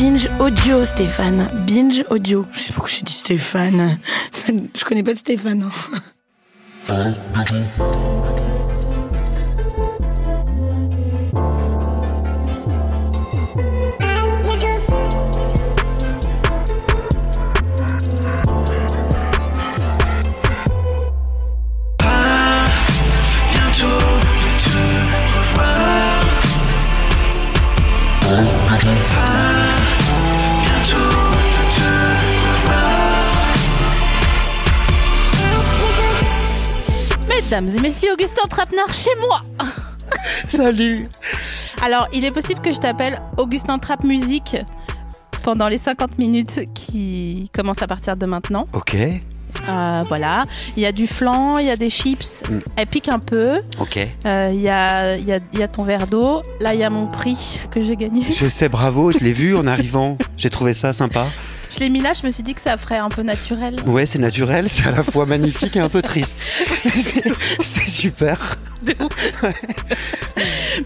Binge Audio, Stéphane. Binge Audio. Je sais pas pourquoi j'ai dit Stéphane. Je connais pas de Stéphane. non. Hein. Mesdames et messieurs, Augustin Trapenard chez moi Salut Alors, il est possible que je t'appelle Augustin Trapp Musique pendant les 50 minutes qui commencent à partir de maintenant. Ok. Euh, voilà, il y a du flan, il y a des chips, mm. elle pique un peu. Ok. Euh, il y, a, y, a, ton verre d'eau. Là, il y a mon prix que j'ai gagné. Je sais, bravo, je l'ai vu en arrivant. j'ai trouvé ça sympa. Je l'ai mis là, je me suis dit que ça ferait un peu naturel. Ouais, c'est naturel, c'est à la fois magnifique et un peu triste. c'est super.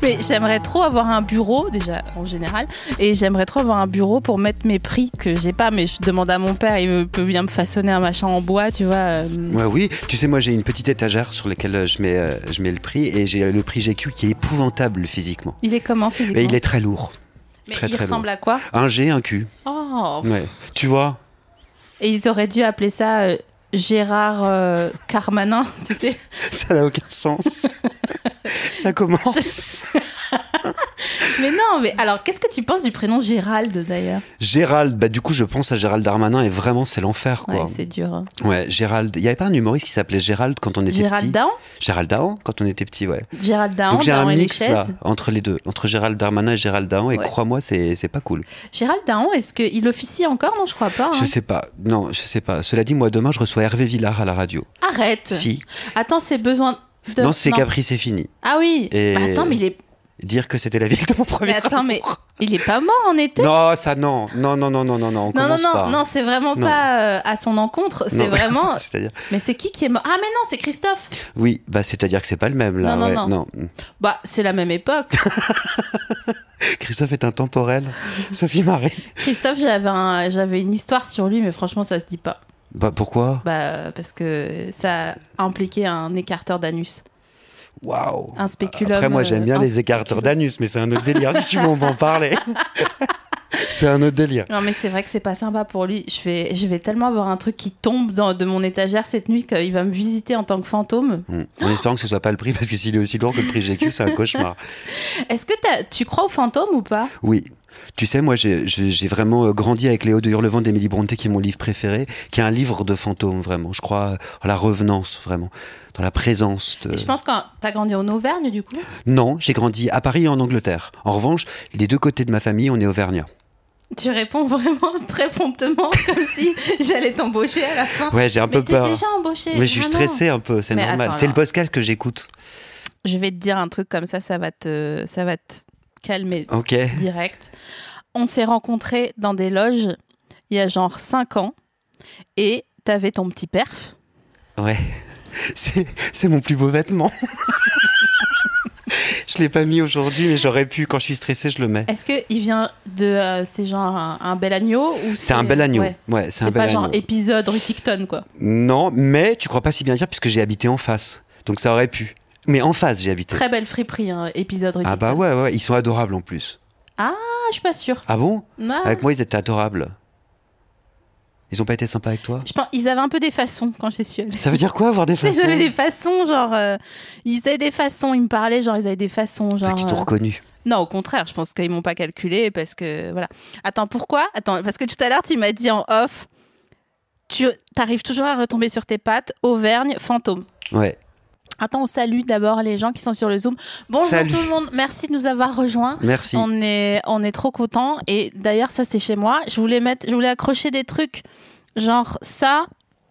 Mais j'aimerais trop avoir un bureau, déjà en général, et j'aimerais trop avoir un bureau pour mettre mes prix que j'ai pas, mais je demande à mon père, il peut bien me façonner un machin en bois, tu vois. Euh. Ouais, oui, tu sais, moi j'ai une petite étagère sur laquelle euh, je mets, euh, je mets le prix, et j'ai le prix GQ qui est épouvantable physiquement. Il est comment physiquement mais Il est très lourd. Mais il ressemble à quoi Un G, un Q. Oh. Ouais. Tu vois Et ils auraient dû appeler ça euh, Gérard euh, Carmanin, tu sais. Ça n'a aucun sens. ça commence. Mais non, mais alors qu'est-ce que tu penses du prénom Gérald d'ailleurs Gérald, bah du coup je pense à Gérald Darmanin et vraiment c'est l'enfer quoi. Ouais, c'est dur. Hein. Ouais, Gérald. Il n'y avait pas un humoriste qui s'appelait Gérald quand on était Gérald Daon Gérald Daon quand on était petit, ouais. Gérald Daon. Donc j'ai un mix entre les deux, entre Gérald Darmanin et Gérald Daon et crois-moi c'est pas cool. Gérald Daon, est-ce qu'il officie encore Non, je crois pas. Hein. Je sais pas. Non, je sais pas. Cela dit, moi demain je reçois Hervé Villard à la radio. Arrête. Si. Attends, c'est besoin. De... Non, c'est Capri, c'est fini. Ah oui. Bah, attends, mais il est dire que c'était la ville de mon premier Mais attends, mais il est pas mort en été Non, ça non. Non, non, non, non, non, non. non, non, non, non, c'est vraiment pas euh, à son encontre. C'est vraiment. Mais c'est qui qui est mort Ah, mais non, c'est Christophe. Oui, bah c'est-à-dire que c'est pas le même là. Non, non, non. Bah c'est la même époque. Christophe est intemporel. Sophie Marie. Christophe, j'avais j'avais une histoire sur lui, mais franchement, ça se dit pas. Bah pourquoi Bah parce que ça impliquait un écarteur d'anus. Waouh Un spéculum. Après, moi, j'aime bien les écarteurs d'anus, mais c'est un autre délire si tu veux m'en parler. c'est un autre délire. Non, mais c'est vrai que c'est pas sympa pour lui. Je vais, je vais tellement avoir un truc qui tombe de mon étagère cette nuit qu'il va me visiter en tant que fantôme. Hmm. En espérant que ce soit pas le prix, parce que s'il est aussi lourd que le prix GQ, c'est un cauchemar. Est-ce que tu crois aux fantômes ou pas Oui. Tu sais, moi, j'ai vraiment euh, grandi avec Léo de Hurlevent d'Émilie Brontë, qui est mon livre préféré, qui est un livre de fantômes, vraiment. Je crois en euh, la revenance, vraiment, dans la présence. De... je pense que tu as grandi en Auvergne, du coup Non, j'ai grandi à Paris et en Angleterre. En revanche, les deux côtés de ma famille, on est auvergnat. Tu réponds vraiment très promptement, comme si j'allais t'embaucher à la fin. Ouais, j'ai un peu Mais peur. déjà embauché. Mais je suis stressé un peu, c'est normal. C'est le podcast que j'écoute. Je vais te dire un truc comme ça, ça va te, ça va te calmé direct. On s'est rencontrés dans des loges il y a genre 5 ans et t'avais ton petit perf. Ouais, c'est mon plus beau vêtement. je l'ai pas mis aujourd'hui, mais j'aurais pu. Quand je suis stressé, je le mets. Est-ce qu'il vient de euh, c'est genre un, bel agneau ou c'est un bel agneau Ouais, c'est un bel agneau. pas genre épisode quoi. Non, mais tu crois pas si bien dire puisque j'ai habité en face, donc ça aurait pu. Mais en face, j'ai habité. Très belle friperie, hein, épisode Ah bah ouais, ils sont adorables en plus. Ah, je suis pas sûre. Ah bon ah. Avec moi, ils étaient adorables. Ils ont pas été sympas avec toi Je pense ils avaient un peu des façons quand j'ai su Ça veut dire quoi avoir des façons Ils avaient des façons, genre euh, ils avaient des façons, ils me parlaient, genre ils avaient des façons, genre. Parce qu'ils t'ont euh, reconnu. Non, au contraire, je pense qu'ils m'ont pas calculé parce que voilà. Attends, pourquoi Attends, parce que tout à l'heure tu m'as dit en off, tu arrives toujours à retomber sur tes pattes, Auvergne, fantôme. Ouais. Attends, on salue d'abord les gens qui sont sur le Zoom. Bonjour tout le monde, merci de nous avoir rejoints. Merci. On est, on est trop contents. Et d'ailleurs, ça c'est chez moi. Je voulais mettre, je voulais accrocher des trucs, genre ça,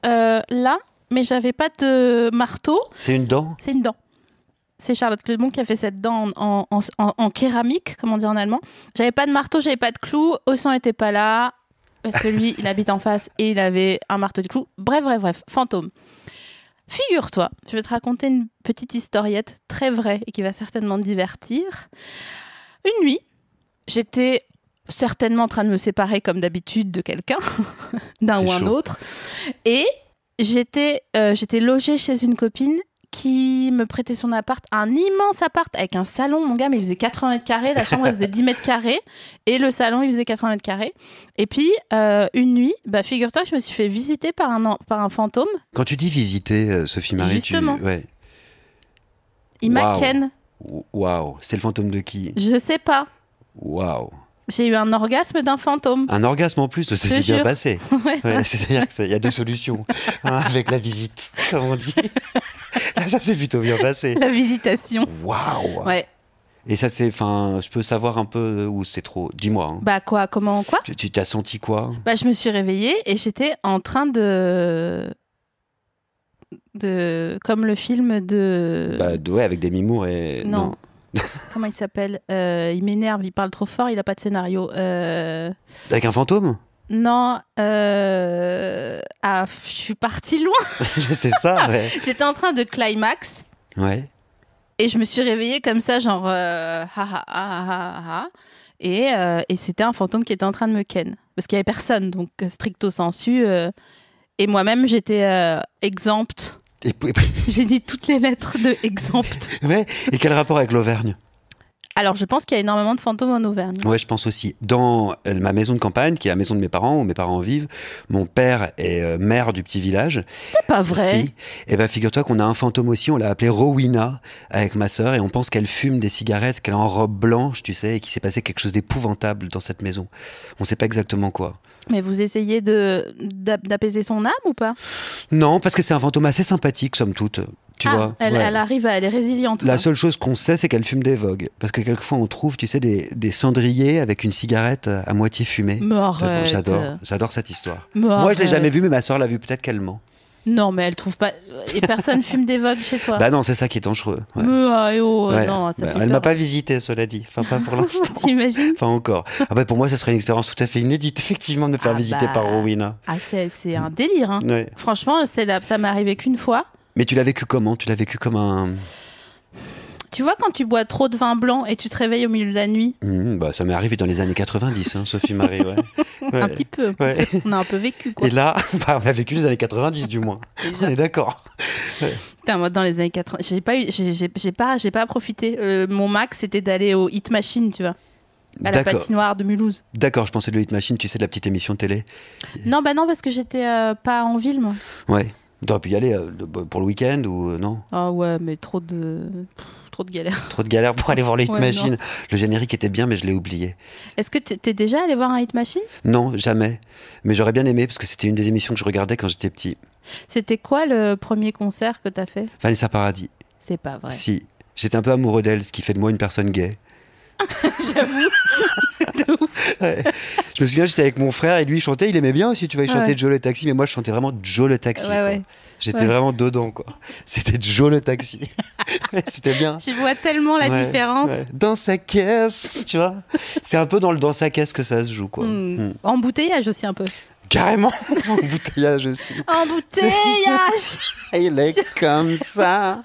euh, là, mais j'avais pas de marteau. C'est une dent. C'est une dent. C'est Charlotte Clubon qui a fait cette dent en, céramique, comme on dit en allemand. J'avais pas de marteau, j'avais pas de clou. Ossan était pas là parce que lui, il habite en face et il avait un marteau de clou. Bref, bref, bref. Fantôme. Figure-toi, je vais te raconter une petite historiette très vraie et qui va certainement divertir. Une nuit, j'étais certainement en train de me séparer comme d'habitude de quelqu'un, d'un ou un autre, et j'étais euh, j'étais logée chez une copine qui me prêtait son appart, un immense appart avec un salon, mon gars, mais il faisait 80 mètres carrés, la chambre elle faisait 10 mètres carrés, et le salon il faisait 80 mètres carrés. Et puis, euh, une nuit, bah, figure-toi, que je me suis fait visiter par un, par un fantôme. Quand tu dis visiter, euh, Sophie Marie, Justement. tu. Ouais. Il m'a ken. Waouh, c'est le fantôme de qui Je sais pas. Waouh. J'ai eu un orgasme d'un fantôme. Un orgasme en plus, qui s'est bien passé. C'est-à-dire qu'il y a deux solutions hein, avec la visite, comme on dit. ah, ça s'est plutôt bien passé. La visitation. Waouh Ouais. Et ça, c'est. Enfin, je peux savoir un peu euh, où c'est trop. Dis-moi. Hein. Bah, quoi Comment Quoi Tu t'as senti quoi Bah, je me suis réveillée et j'étais en train de. De. Comme le film de. Bah, ouais, avec des mimours et. Non. Comment il s'appelle euh, Il m'énerve, il parle trop fort, il a pas de scénario. Euh, avec un fantôme non, euh, ah, je suis partie loin. sais ça, J'étais en train de climax. Ouais. Et je me suis réveillée comme ça, genre euh, euh, Et, c'était un fantôme qui était en train de me ken. Parce qu'il n'y avait personne, donc stricto sensu. et moi-même, j'étais exempte. J'ai dit toutes les lettres de exempte. ouais, et quel rapport avec l'Auvergne alors, je pense qu'il y a énormément de fantômes en Auvergne. Oui, je pense aussi. Dans euh, ma maison de campagne, qui est la maison de mes parents, où mes parents vivent, mon père est euh, maire du petit village. C'est pas vrai. Si. Et eh bien, figure-toi qu'on a un fantôme aussi. On l'a appelé Rowena avec ma sœur, et on pense qu'elle fume des cigarettes, qu'elle est en robe blanche, tu sais, et qu'il s'est passé quelque chose d'épouvantable dans cette maison. On ne sait pas exactement quoi. Mais vous essayez de d'apaiser son âme ou pas Non, parce que c'est un fantôme assez sympathique, somme toute. Ah, elle, arrive elle est résiliente. La seule chose qu'on sait, c'est qu'elle fume des vogues. Parce que quelquefois, on trouve, tu sais, des, cendriers avec une cigarette euh, à moitié fumée. J'adore, j'adore cette histoire. Moi, je l'ai jamais vue, mais ma soeur l'a vue peut-être ment Non, mais elle trouve pas. Et personne fume des vogues chez toi. Bah non, c'est ça qui est dangereux. Elle ne oh, non, ça bah, elle m'a pas visité, cela dit. Enfin, pas pour l'instant. T'imagines Enfin, encore. Ah, bah, pour moi, ce serait une expérience tout à fait inédite, effectivement, de me faire ah, visiter bah. par Rowena. Ah, c'est un délire. Hein. Franchement, c'est ça m'est arrivé qu'une fois. Mais tu l'as vécu comment Tu l'as vécu comme un. Tu vois, quand tu bois trop de vin blanc et tu te réveilles au milieu de la nuit hmm, bah, Ça m'est arrivé dans les années 90, hein, Sophie Marie. Un petit peu. On a un peu vécu. Et là, bah, on a vécu les années 90 du moins. on est d'accord. moi, dans les années 80, j'ai pas, eu, j'ai, pas, j'ai pas profité. Euh, mon max, c'était d'aller au Hit Machine, tu vois. À la patinoire de Mulhouse. D'accord, je pensais le Hit Machine, tu sais, de la petite émission télé. Non, bah non, parce que j'étais euh, pas en ville, moi. Ouais. T'aurais pu y aller euh, bah, pour le week-end ou euh, non Ah ouais, mais trop de trop de galères. Trop de galères pour aller voir les Hit Machine. Le générique était bien, mais je l'ai oublié. Est-ce que t'es déjà allé voir un Hit Machine Non, jamais. Mais j'aurais bien aimé parce que c'était une des émissions que je regardais quand j'étais petit. C'était quoi le premier concert que t'as fait Vanessa Paradis. C'est pas vrai. Si. J'étais un peu amoureux d'elle, ce qui fait de moi une personne gay. J'avoue. Je me souviens, j'étais avec mon frère et lui, il chantait. Il aimait bien aussi, tu vois, il chantait le taxi, mais moi, je chantais vraiment Joe le taxi. J'étais vraiment dedans, quoi. C'était Joe le taxi. C'était bien. Tu vois tellement la différence. Dans sa caisse, tu vois. C'est un peu dans le dans sa caisse que ça se joue, quoi. Hmm. Hmm. Embouteillage aussi, un peu. Carrément, embouteillage aussi. Embouteillage! Il est comme ça.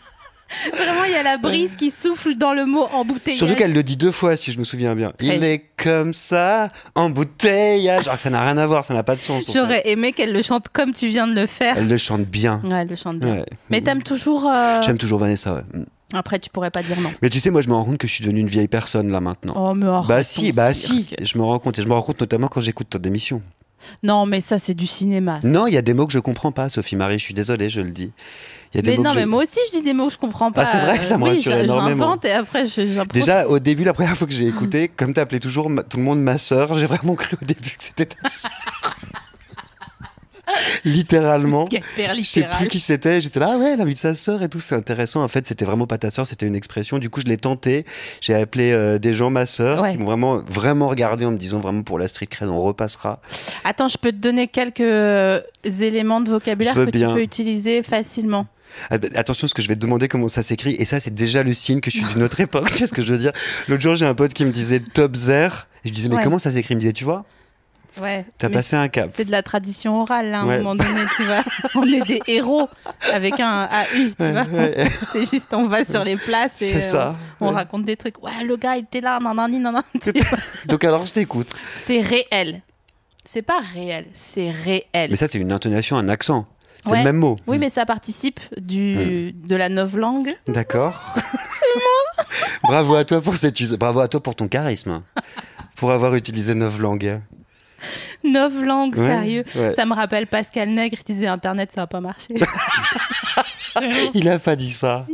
Vraiment, il y a la brise qui souffle dans le mot embouteillage. Surtout qu'elle le dit deux fois, si je me souviens bien. Il est comme ça, embouteillage. Genre ah, que ça n'a rien à voir, ça n'a pas de sens. J'aurais aimé qu'elle le chante comme tu viens de le faire. Elle le chante bien. Ouais, elle le chante bien. Mais t'aimes toujours. Euh, J'aime toujours Vanessa, ouais. Mm. Après, tu pourrais pas dire non. Mais tu sais, moi, je me rends compte que je suis devenue une vieille personne là maintenant. Oh, mais Bah si, bah si. Je me rends compte. Et je me rends compte notamment quand j'écoute ton émission. Non, mais ça, c'est du cinéma. Non, il y a des mots que je comprends pas, Sophie Marie. Je suis désolée, je le dis mais non, mais moi aussi je dis des mots que je comprends pas. Ah, c'est vrai que ça me oui, énormément. et après j'improvise. Déjà, au début, la première fois que j'ai écouté, comme appelé toujours tout le monde ma sœur, j'ai vraiment cru au début que c'était ta sœur. littéralement. Je sais plus qui c'était. J'étais là, ah ouais, l'ami de sa sœur et tout. C'est intéressant. En fait, c'était vraiment pas ta sœur, c'était une expression. Du coup, je l'ai tenté. J'ai appelé euh, des gens ma sœur qui m'ont vraiment, vraiment regardé en me disant vraiment pour la street cred, on repassera. Attends, je peux te donner quelques euh, éléments de vocabulaire que tu peux utiliser facilement. Ah, bah, attention, ce que je vais te demander comment ça s'écrit, et ça, c'est déjà le signe que je suis d'une autre époque. Qu'est-ce que je veux dire L'autre jour, j'ai un pote qui me disait topzer je disais, mais comment ça s'écrit Il me disait, tu vois Ouais. T'as passé un cap. C'est de la tradition orale, là, hein, à un moment donné, tu vois. on est des héros avec un AU, tu vois. C'est juste, on va sur les places et on, raconte des trucs. Ouais, le gars était là, non, non, non, Donc alors, je t'écoute. C'est réel. C'est pas réel, c'est réel. Mais ça, c'est une intonation, un accent. C'est le même mot. Oui, mais ça participe du, hmm. de la langue D'accord. c'est moi. Bravo à toi pour cette... Bravo à toi pour ton charisme. Hein, pour avoir utilisé neuf langues. Neuf langues, sérieux. Ça me rappelle Pascal Nègre qui disait Internet, ça va pas marcher. Il a pas dit ça.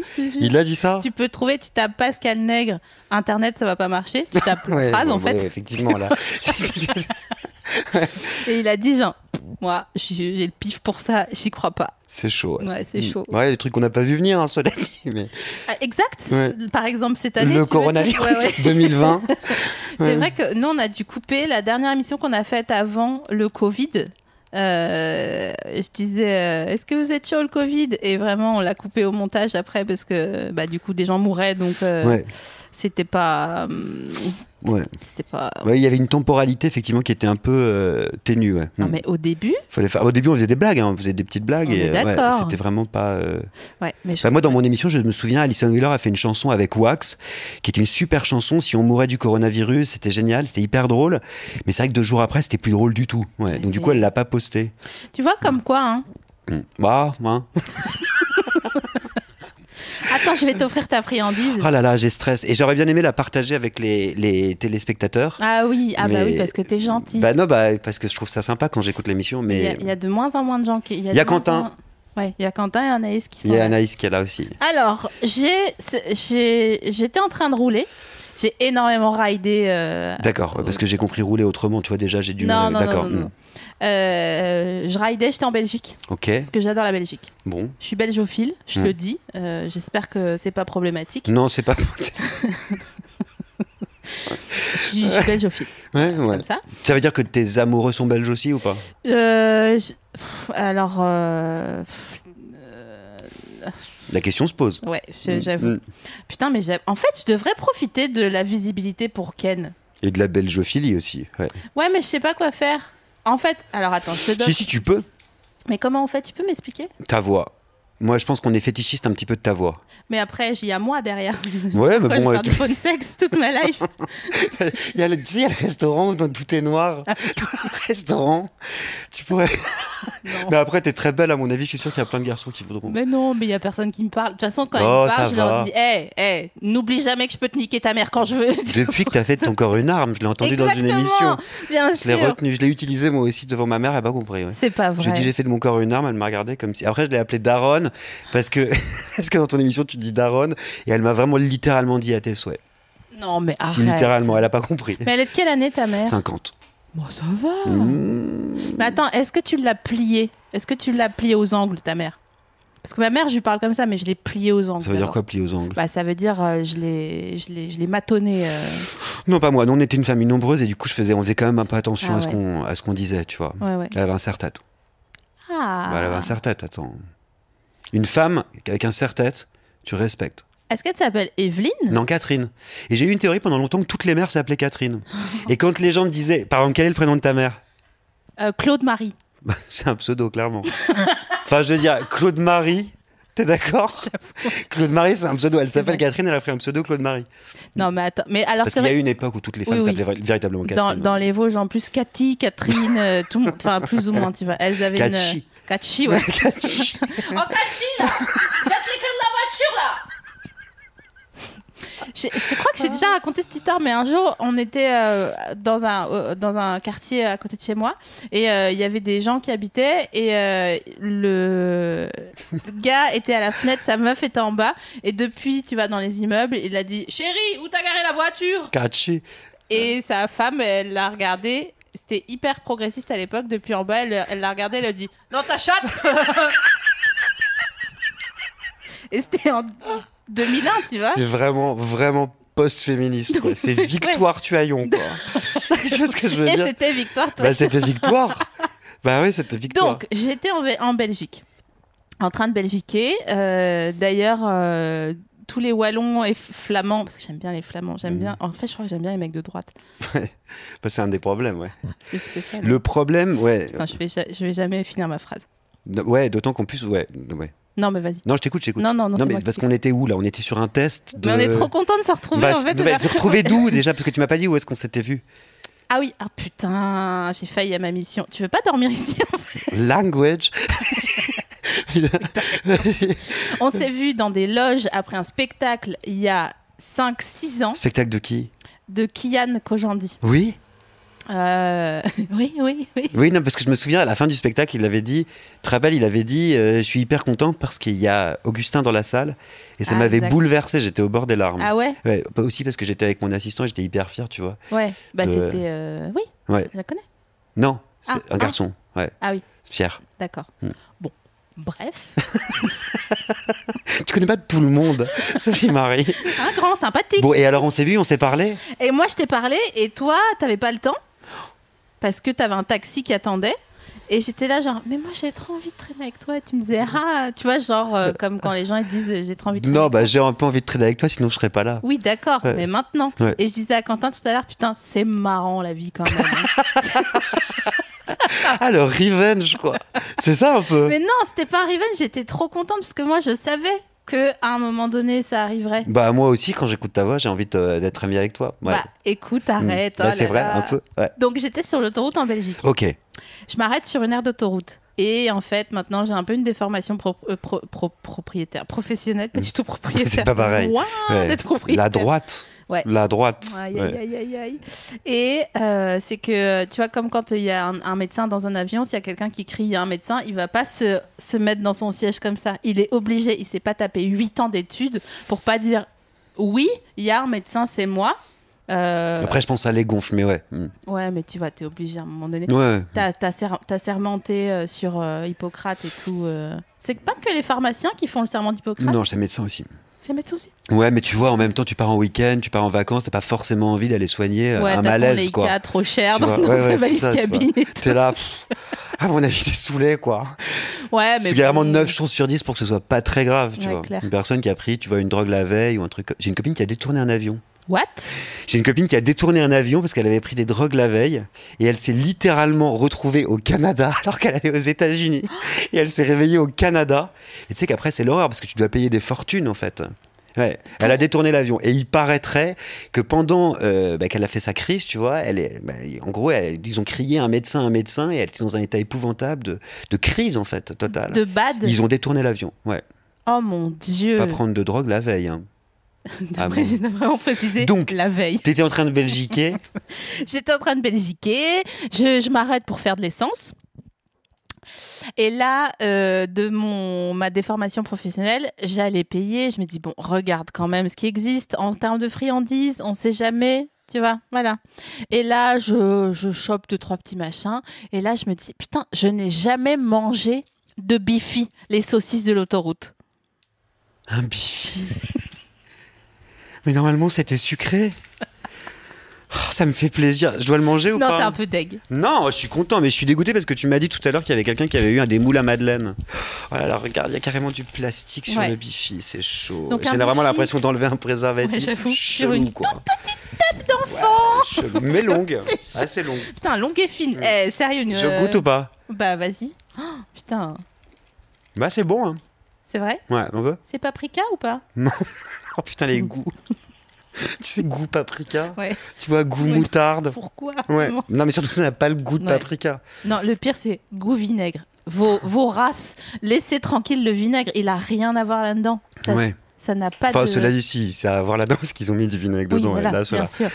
Il a dit ça. Tu peux trouver, tu tapes Pascal Nègre, internet ça va pas marcher, tu tapes ouais, phrase en fait. effectivement là. Et il a dit genre, moi j'ai le pif pour ça, j'y crois pas. C'est chaud. Ouais, c'est chaud. Ouais, des trucs qu'on n'a pas vu venir, hein, cela dit. Ah, exact. Par exemple, cette année. Le coronavirus 2020. c'est vrai que nous, on a dû couper la dernière émission qu'on a faite avant le Covid. Euh, je disais, euh, est-ce que vous êtes sur le Covid Et vraiment, on l'a coupé au montage après parce que bah, du coup, des gens mouraient, donc euh, c'était pas hum, Ouais. pas. il y avait une temporalité effectivement qui était un peu euh, ténue. Non, mm. mais au début. Fallait Au début, on faisait des blagues, hein. on faisait des petites blagues euh, c'était vraiment pas. Euh, moi, dans mon émission, je me souviens, Alison Wheeler a fait une chanson avec Wax, qui était une super chanson. Si on mourait du coronavirus, c'était génial, c'était hyper drôle. Mais c'est vrai que deux jours après, c'était plus drôle du tout. Donc du coup, elle l'a pas posté. Tu vois comme quoi. Hein. Mm. Bah, moi hein. Attends, je vais t'offrir ta friandise. Oh là là, j'ai stress. Et j'aurais bien aimé la partager avec les, les téléspectateurs. Ah oui, ah bah oui, parce que t'es gentil. Bah non, bah, parce que je trouve ça sympa quand j'écoute l'émission. Mais il y, a de moins en moins de gens qui. Il y a, Quentin. Ouais, il y a Quentin et Anaïs qui sont. Il y a Anaïs qui est là aussi. Alors, j'étais en train de rouler. J'ai énormément ridé euh, D'accord, parce que j'ai compris rouler autrement. Tu vois, déjà, j'ai du Non, non, d'accord. Non, hmm. Euh, je rideais, j'étais en Belgique. Ok. Parce que j'adore la Belgique. Bon. Je suis belgeophile, je hmm. le dis. Euh, j'espère que c'est pas problématique. Non, c'est pas. je, suis, je suis Ouais, ouais. Comme ça. ça. veut dire que tes amoureux sont belges aussi ou pas euh, Alors. Euh, la question se pose. Ouais, hmm, j'avoue. Hmm. Putain, mais en fait, je devrais profiter de la visibilité pour Ken. Et de la belgeophilie aussi. Ouais, ouais mais je sais pas quoi faire. En fait, alors attends, je te donne. Si, si, tu peux. Mais comment en fait Tu peux m'expliquer Ta voix. Moi, je pense qu'on est fétichiste un petit peu de ta voix. Mais après, il y a moi derrière. Ouais, mais bon. faire tu... du toute ma life. il y a le, le restaurant où tout est noir. Ah, restaurant, tu pourrais mais après, t'es très belle, à mon avis. Je suis sûr qu'il y a plein de garçons qui voudront. Mais non, mais il y a personne qui me parle. De toute façon, quand ils oh, me parlent, je leur dis Hé, eh, hé, eh, n'oublie jamais que je peux te niquer ta mère quand je veux. Depuis que t'as fait ton corps une arme, je l'ai entendu dans une émission. Bien je l'ai retenu, je l'ai utilisé moi aussi devant ma mère, elle n'a pas compris. C'est pas vrai. J'ai dit J'ai fait de mon corps une arme, elle m'a regardé comme si. Après, je l'ai appelé Daronne parce que, est-ce que dans ton émission, tu dis Daronne et elle m'a vraiment littéralement dit à tes souhaits. Non, mais arrête. Si littéralement, elle n'a pas compris. Mais elle est de quelle année ta mère 50. Bon, ça va. Hmm. Mais attends, est-ce que tu l'as plié Est-ce que tu l'as plié aux angles, ta mère Parce que ma mère, je lui parle comme ça, mais je l'ai plié aux angles. Ça veut dire quoi, plié aux angles bah, Ça veut dire que euh, je l'ai matonné. Euh. Non, pas moi. Nous, on était une famille nombreuse et du coup, je faisais, on faisait quand même un peu attention ah à, ce qu'on, à ce qu'on disait, tu vois. Elle avait un serre-tête. Ah. Bah, elle avait un serre-tête, attends. Une femme avec un serre-tête, tu respectes. Est-ce qu'elle s'appelle Evelyne Non, Catherine. Et j'ai eu une théorie pendant longtemps que toutes les mères s'appelaient Catherine. et quand les gens disaient, par exemple, quel est le prénom de ta mère euh, Claude Marie. Bah, c'est un pseudo, clairement. enfin, je veux dire, Claude Marie. T'es d'accord Claude Marie, c'est un pseudo. Elle s'appelle Catherine, elle a pris un pseudo Claude Marie. Non, mais attends. Mais alors, Parce qu'il y a une époque où toutes les femmes s'appelaient véritablement Catherine. Dans, les Vosges, en plus, Cathy, Catherine, euh, tout le monde. Enfin, plus ou moins, tu vois. Elles avaient une. Euh, ouais. oh, là je, crois que j'ai déjà raconté cette histoire, mais un jour, on était euh, dans, un, euh, dans un quartier à côté de chez moi et euh, il y avait des gens qui habitaient et le... gars était à la fenêtre, sa meuf était en bas et depuis, tu vas dans les immeubles, il a dit Chérie, où t'as garé la voiture Caché. Et sa femme, elle l'a regardé. C'était hyper progressiste à l'époque. Depuis en bas, elle l'a regardé, elle a dit Dans ta chatte Et c'était en 2001, tu vois. C'est vraiment, vraiment post-féministe. C'est Victoire tu Tuaillon, quoi. ce que je veux Et c'était Victoire c'était Victoire. bah, bah oui, c'était Victoire. Donc, j'étais en, en, Belgique, en train de belgiquer. Euh, d'ailleurs. Euh, tous les Wallons et Flamands, parce que j'aime bien les Flamands, j'aime mm. bien. En fait, je crois que j'aime bien les mecs de droite. Ouais. Bah, c'est un des problèmes, ouais. Le problème, ouais. je, vais, vais jamais finir ma phrase. Ouais, d'autant qu'en plus, ouais, ouais. Non, mais vas-y. Non, je t'écoute, je t'écoute. Non, non, non. non mais parce qu'on était où là On était sur un test. De... Mais on est trop content de se retrouver en fait. Bah, se retrouver d'où déjà Parce que tu m'as pas dit où est-ce qu'on s'était vu. Ah oui, ah putain, j'ai failli à ma mission. Tu veux pas dormir ici en fait Language On s'est vu dans des loges après un spectacle il y a 5-6 ans. Spectacle de qui De Kian Kojandi. Oui. Euh, oui, oui, oui. Oui, non, parce que je me souviens à la fin du spectacle, il avait dit, très belle il avait dit, euh, je suis hyper content parce qu'il y a Augustin dans la salle et ça ah, m'avait bouleversé. J'étais au bord des larmes. Ah ouais. ouais aussi parce que j'étais avec mon assistant, et j'étais hyper fier, tu vois. Ouais. Bah c'était, euh, oui. Ouais. Je la connais. Non, c'est ah, un ah. garçon. Ah. Ouais. Ah oui. Pierre. D'accord. Mm. Bon. Bref. tu connais pas tout le monde, Sophie Marie. Un grand sympathique. Bon, et alors on s'est vu, on s'est parlé. Et moi je t'ai parlé, et toi t'avais pas le temps. Parce que t'avais un taxi qui attendait. Et j'étais là, genre, mais moi j'ai trop envie de traîner avec toi. tu me disais, ah, tu vois, genre, euh, comme quand les gens ils disent, j'ai trop envie de Non, bah j'ai un peu envie de traîner avec toi, sinon je serais pas là. Oui, d'accord, mais maintenant. Et je disais à Quentin tout à l'heure, putain, c'est marrant la vie quand même. ah, le revenge, quoi. C'est ça un peu. Mais non, c'était pas un revenge, j'étais trop contente parce que moi je savais que à un moment donné ça arriverait Bah moi aussi quand j'écoute ta voix j'ai envie euh, d'être ami avec toi. Bah écoute mm. arrête. Bah, oh c'est vrai un peu. Donc j'étais sur l'autoroute en Belgique. Ok. Je m'arrête sur une aire d'autoroute. Et en fait, maintenant, j'ai un peu une déformation euh, propriétaire, professionnelle, pas mm. du tout propriétaire. C'est pas pareil. La droite. La droite. Et euh, c'est que, tu vois, comme quand il y a un, médecin dans un avion, s'il y a quelqu'un qui crie, il y a un médecin, il va pas se, se mettre dans son siège comme ça. Il est obligé, il s'est pas tapé 8 ans d'études pour pas dire oui, il y a un médecin, c'est moi. Euh, Après, je pense à les gonfles, mais ouais. Hmm. Ouais, mais tu vois, t'es obligé à un moment donné. Ouais. T'as as sermenté euh, sur Hippocrate et tout. C'est pas que les pharmaciens qui font le serment d'Hippocrate. Non, c'est les médecins aussi. C'est un médecin aussi. Ouais, mais tu vois, en même temps, tu pars en week-end, tu pars en vacances, t'as pas forcément envie d'aller soigner euh, un malaise, quoi. trop cher dans, dans cabine. T'es là. à mon avis, t'es saoulé, quoi. Ouais, mais. C'est carrément 9 chances sur 10 pour que ce soit pas très grave, tu vois. Une personne qui a pris, tu vois, une drogue la veille ou un truc. J'ai une copine qui a détourné un avion. What J'ai une copine qui a détourné un avion parce qu'elle avait pris des drogues la veille et elle s'est littéralement retrouvée au Canada alors qu'elle allait aux États-Unis et elle s'est réveillée au Canada. Et tu sais qu'après c'est l'horreur parce que tu dois payer des fortunes en fait. elle a détourné l'avion et il paraîtrait que pendant euh, bah, qu'elle a fait sa crise, tu vois, elle est, bah, en gros, ils ont crié un médecin, un médecin, et elle était dans un état épouvantable de, crise en fait totale. De bad. Ils ont détourné l'avion. Ouais. Oh mon dieu. Pas prendre de drogue la veille. Hein. Ah vraiment précisé, Donc, la veille. T'étais en train de belgiquer J'étais en train de belgiquer. Je, m'arrête pour faire de l'essence. Et là, euh, de mon, ma déformation professionnelle, j'allais payer. Je me dis, bon, regarde quand même ce qui existe en termes de friandises. On sait jamais tu vois, voilà. Et là, je, je chope deux, trois petits machins. Et là, je me dis, putain, je n'ai jamais mangé de bifi, les saucisses de l'autoroute. Un bifi Mais normalement, c'était sucré. Oh, ça me fait plaisir. Je dois le manger ou pas Non, t'es un peu deg. Non, je suis content, mais je suis dégoûté parce que tu m'as dit tout à l'heure qu'il y avait quelqu'un qui avait eu un des moules à madeleine. Oh regarde, il y a carrément du plastique sur le bifi, c'est chaud. J'ai vraiment l'impression d'enlever un préservatif. Ouais, chelou, sur une toute petite table d'enfant. mais longue, assez ah, longue. Putain, longue et fine. Mm. Eh, sérieux, Je goûte ou pas euh, Bah vas-y. Oh, putain. Bah c'est bon. Hein. C'est vrai Ouais, on veut. C'est paprika ou pas Non. oh putain, les goûts. tu sais, goût paprika. Tu vois, goût moutarde. Pourquoi Non, mais surtout, ça n'a pas le goût de paprika. Non, le pire, c'est goût vinaigre. Vos, vos races, laissez tranquille le vinaigre, il a rien à voir là-dedans. Ça, ça n'a pas enfin, cela ici c'est à voir là-dedans parce qu'ils ont mis du vinaigre dedans. Voilà, et là, bien sûr.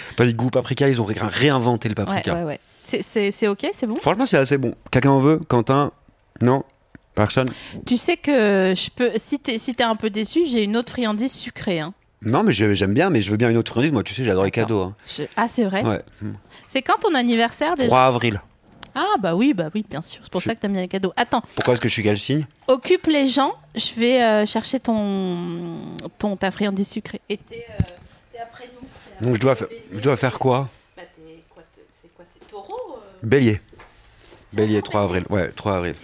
paprika, ils ont réinventé le paprika. C'est ok, c'est bon Franchement, c'est assez bon. Quelqu'un en veut Quentin Non Personne. Tu sais que je peux, si t'es es un peu déçu, j'ai une autre friandise sucrée. Hein. Non, mais j'aime bien, mais je veux bien une autre friandise. Moi, tu sais, j'adore les cadeaux. Hein. Ah, c'est vrai hmm. C'est quand ton anniversaire 3 avril. Ah, bah oui, bah oui, bien sûr. C'est pour ça que t'aimes bien les cadeaux. Attends. Pourquoi est-ce que je suis galsigne Occupe les gens. Je vais euh, chercher ton, ton, ta friandise sucrée. Et t'es euh, après nous. Donc, je dois, je dois faire quoi bah, C'est quoi C'est taureau euh Bélier. Bélier, 3 avril. Ouais, 3 avril.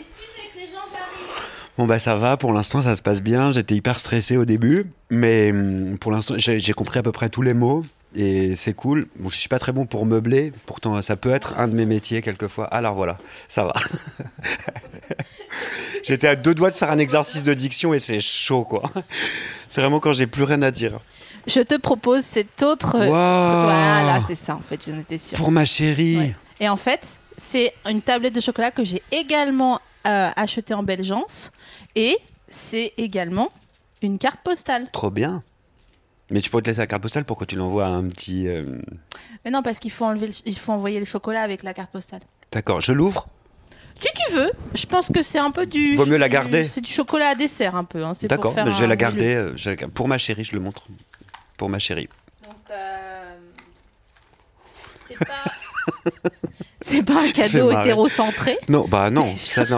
Bon bah ça va, pour l'instant ça se passe bien. J'étais hyper stressé au début, mais hum, pour l'instant j'ai compris à peu près tous les mots et c'est cool. je suis pas très bon pour meubler, pourtant ça peut être un de mes métiers quelquefois. Alors voilà, ça va. J'étais à deux doigts de faire un exercice de diction et c'est chaud quoi. C'est vraiment quand j'ai plus rien à dire. Je te propose cet autre. Voilà, c'est ça en fait, j'en étais sûre. Pour ma chérie. Et en fait, c'est une tablette de chocolat que j'ai également euh, acheté en Belgence. Et c'est également une carte postale. Trop bien. Mais tu pourrais te laisser la carte postale pour que tu l'envoies à un petit. Euh, mais non, parce qu'il faut, enlever Il faut envoyer le chocolat avec la carte postale. D'accord, je l'ouvre Si tu veux, je pense que c'est un peu du. Vaut mieux la garder. C'est du chocolat à dessert un peu. Hein. D'accord, mais euh, je vais la garder. Pour ma chérie, je le montre. Pour ma chérie. Donc, c'est pas. C'est pas un cadeau hétérocentré Non, bah non, c'est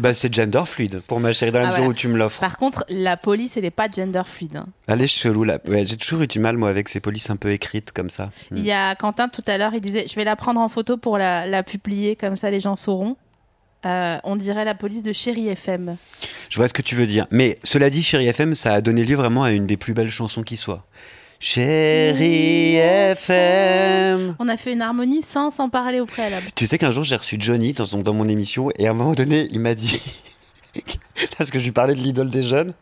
bah, gender fluide pour ma chérie, dans la ah où tu me l'offres. Par contre, la police, elle n'est pas gender fluide. Allez hein. Elle est chelou, là. J'ai toujours eu du mal, moi, avec ces polices un peu écrites comme ça. Il hmm. y a Quentin tout à l'heure, il disait Je vais la prendre en photo pour la, publier, comme ça les gens sauront. Euh, on dirait la police de Chérie FM. Je vois ce que tu veux dire. Mais cela dit, Chérie FM, ça a donné lieu vraiment à une des plus belles chansons qui soit. Chérie FM. On a fait une harmonie sans s'en parler au préalable. Tu sais qu'un jour j'ai reçu Johnny dans, mon émission et à un moment donné il m'a dit parce que je lui parlais de l'idole des jeunes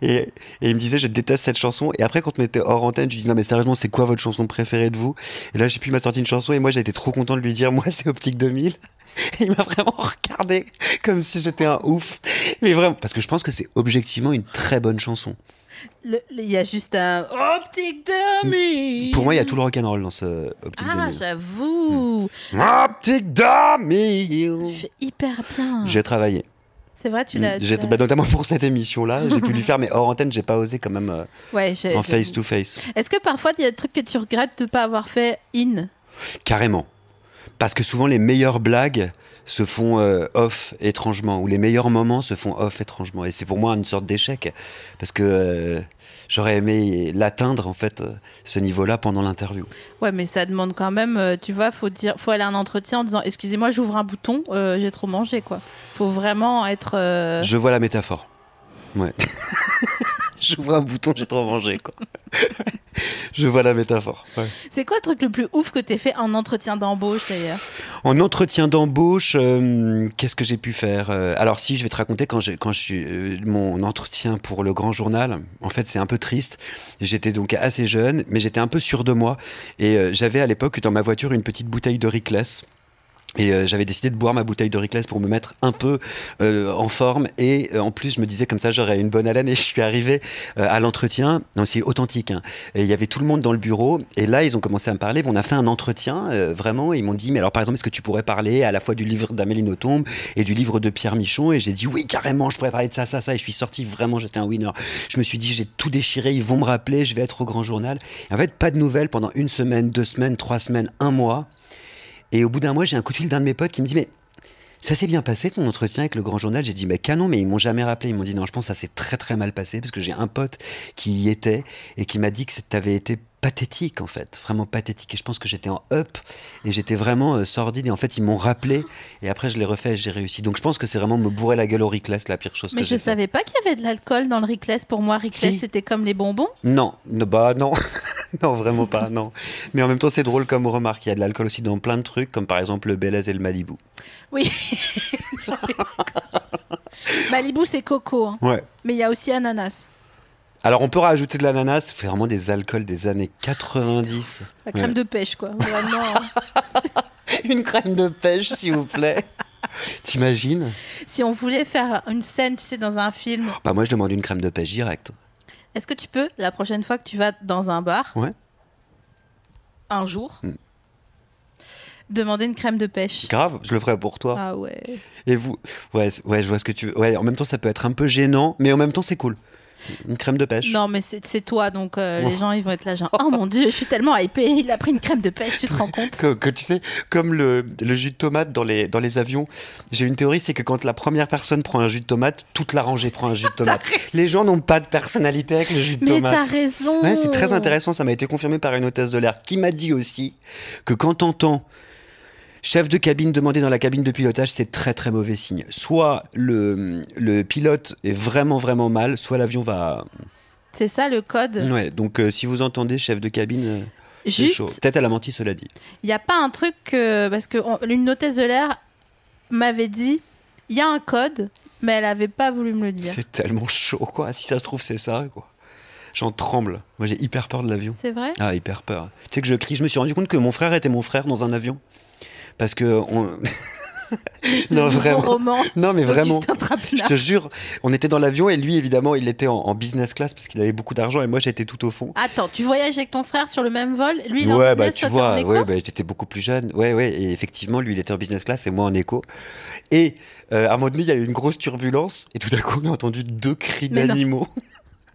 et, il me disait je déteste cette chanson et après quand on était hors antenne je lui dis non mais sérieusement c'est quoi votre chanson préférée de vous et là j'ai pu m'a sorti une chanson et moi j'ai été trop content de lui dire moi c'est Optique 2000 et il m'a vraiment regardé comme si j'étais un ouf mais vraiment parce que je pense que c'est objectivement une très bonne chanson il y a juste un Optic Dummy. Pour moi, il y a tout le rock'n'roll dans ce Optic ah, Dummy. Ah, j'avoue. Hmm. Optic Dummy. fais hyper bien. J'ai travaillé. C'est vrai, tu l'as. notamment pour cette émission-là, j'ai pu lui faire, mais hors antenne, j'ai pas osé quand même euh, en face-to-face. Face. to face est ce que parfois, il y a des trucs que tu regrettes de ne pas avoir fait in Carrément. Parce que souvent, les meilleures blagues, se font euh, off étrangement, ou les meilleurs moments se font off étrangement. Et c'est pour moi une sorte d'échec, parce que euh, j'aurais aimé l'atteindre, en fait, euh, ce niveau-là pendant l'interview. Ouais, mais ça demande quand même, tu vois, faut dire, faut aller à un entretien en disant, excusez-moi, j'ouvre un bouton, j'ai trop mangé, quoi. Faut vraiment être... Je vois la métaphore. Ouais. j'ouvre un bouton, j'ai trop mangé, je vois la métaphore. C'est quoi le truc le plus ouf que as fait en entretien d'embauche, d'ailleurs En entretien d'embauche, euh, qu'est-ce que j'ai pu faire euh, Alors, si, je vais te raconter quand je, quand euh, mon entretien pour le grand journal. En fait, c'est un peu triste. J'étais donc assez jeune, mais j'étais un peu sûr de moi. Et j'avais à l'époque dans ma voiture une petite bouteille de Rickless. Et euh, j'avais décidé de boire ma bouteille de pour me mettre un peu euh, en forme. Et euh, en plus, je me disais comme ça, j'aurais une bonne haleine. Et je suis arrivé à l'entretien. Non, c'est authentique. Hein. Et il y avait tout le monde dans le bureau. Et là, ils ont commencé à me parler. On a fait un entretien, vraiment. ils m'ont dit, mais alors, par exemple, est-ce que tu pourrais parler à la fois du livre d'Amélie Nothomb et du livre de Pierre Michon Et j'ai dit, oui, carrément, je pourrais parler de ça, ça, ça. Et je suis sorti vraiment, j'étais un winner. Je me suis dit, j'ai tout déchiré. Ils vont me rappeler. Je vais être au grand journal. Et en fait, pas de nouvelles pendant une semaine, deux semaines, trois semaines, un mois. Et au bout d'un mois, j'ai un coup de fil d'un de mes potes qui me dit Mais ça s'est bien passé ton entretien avec le grand journal J'ai dit mais canon, mais ils m'ont jamais rappelé. Ils m'ont dit non, je pense que ça s'est très très mal passé parce que j'ai un pote qui y était et qui m'a dit que t'avais été pathétique en fait, vraiment pathétique. Et je pense que j'étais en up et j'étais vraiment euh, sordide. Et en fait, ils m'ont rappelé et après je l'ai refait et j'ai réussi. Donc je pense que c'est vraiment me bourrer la gueule au Rickless la pire chose. Mais que je savais pas qu'il y avait de l'alcool dans le Rickless. Pour moi, Rickless c'était comme les bonbons. Non, bah non. non, vraiment pas, non. Mais en même temps, c'est drôle comme remarque. Il y a de l'alcool aussi dans plein de trucs, comme par exemple le Belize et le Malibu. Oui. Malibu, c'est coco. Hein. Ouais. Mais il y a aussi ananas. Alors on peut rajouter de l'ananas, c'est vraiment des alcools des années 90. La crème de pêche quoi, hein. une crème de pêche s'il vous plaît. T'imagines Si on voulait faire une scène, tu sais, dans un film. Bah moi je demande une crème de pêche directe. Est-ce que tu peux, la prochaine fois que tu vas dans un bar, un jour, hmm. demander une crème de pêche Grave, je le ferai pour toi. Ah ouais. Et vous, ouais, ouais, je vois ce que tu. Ouais, en même temps ça peut être un peu gênant, mais en même temps c'est cool. Une crème de pêche. Non, mais c'est toi, donc euh, les gens, ils vont être là, oh mon dieu, je suis tellement hypé, il a pris une crème de pêche, tu te rends compte que, tu sais, comme le, jus de tomate dans les, dans les avions, j'ai une théorie, c'est que quand la première personne prend un jus de tomate, toute la rangée prend un jus de tomate. les gens n'ont pas de personnalité avec le jus de tomate. Mais t'as raison. c'est très intéressant, ça m'a été confirmé par une hôtesse de l'air qui m'a dit aussi que quand t'entends Chef de cabine demandé dans la cabine de pilotage, c'est très très mauvais signe. Soit le, pilote est vraiment vraiment mal, soit l'avion va... C'est ça le code Ouais, donc euh, si vous entendez chef de cabine... Euh, Juste, peut-être elle a menti, cela dit. Il n'y a pas un truc parce que hôtesse de l'air m'avait dit, il y a un code, mais elle n'avait pas voulu me le dire. C'est tellement chaud, quoi. Si ça se trouve, c'est ça, quoi. J'en tremble. Moi, j'ai hyper peur de l'avion. C'est vrai Ah, hyper peur. Tu sais que je crie. Je me suis rendu compte que mon frère était mon frère dans un avion parce que on... non, vraiment. Roman non, mais vraiment. Je te jure, on était dans l'avion et lui, évidemment, il était en, business class parce qu'il avait beaucoup d'argent et moi, j'étais tout au fond. Attends, tu voyages avec ton frère sur le même vol Lui, il ouais, en business, bah, tu vois, ouais, bah, j'étais beaucoup plus jeune. Ouais, ouais, et effectivement, lui, il était en business class et moi en écho. Et euh, à un moment donné, il y a eu une grosse turbulence et tout d'un coup, on a entendu deux cris d'animaux.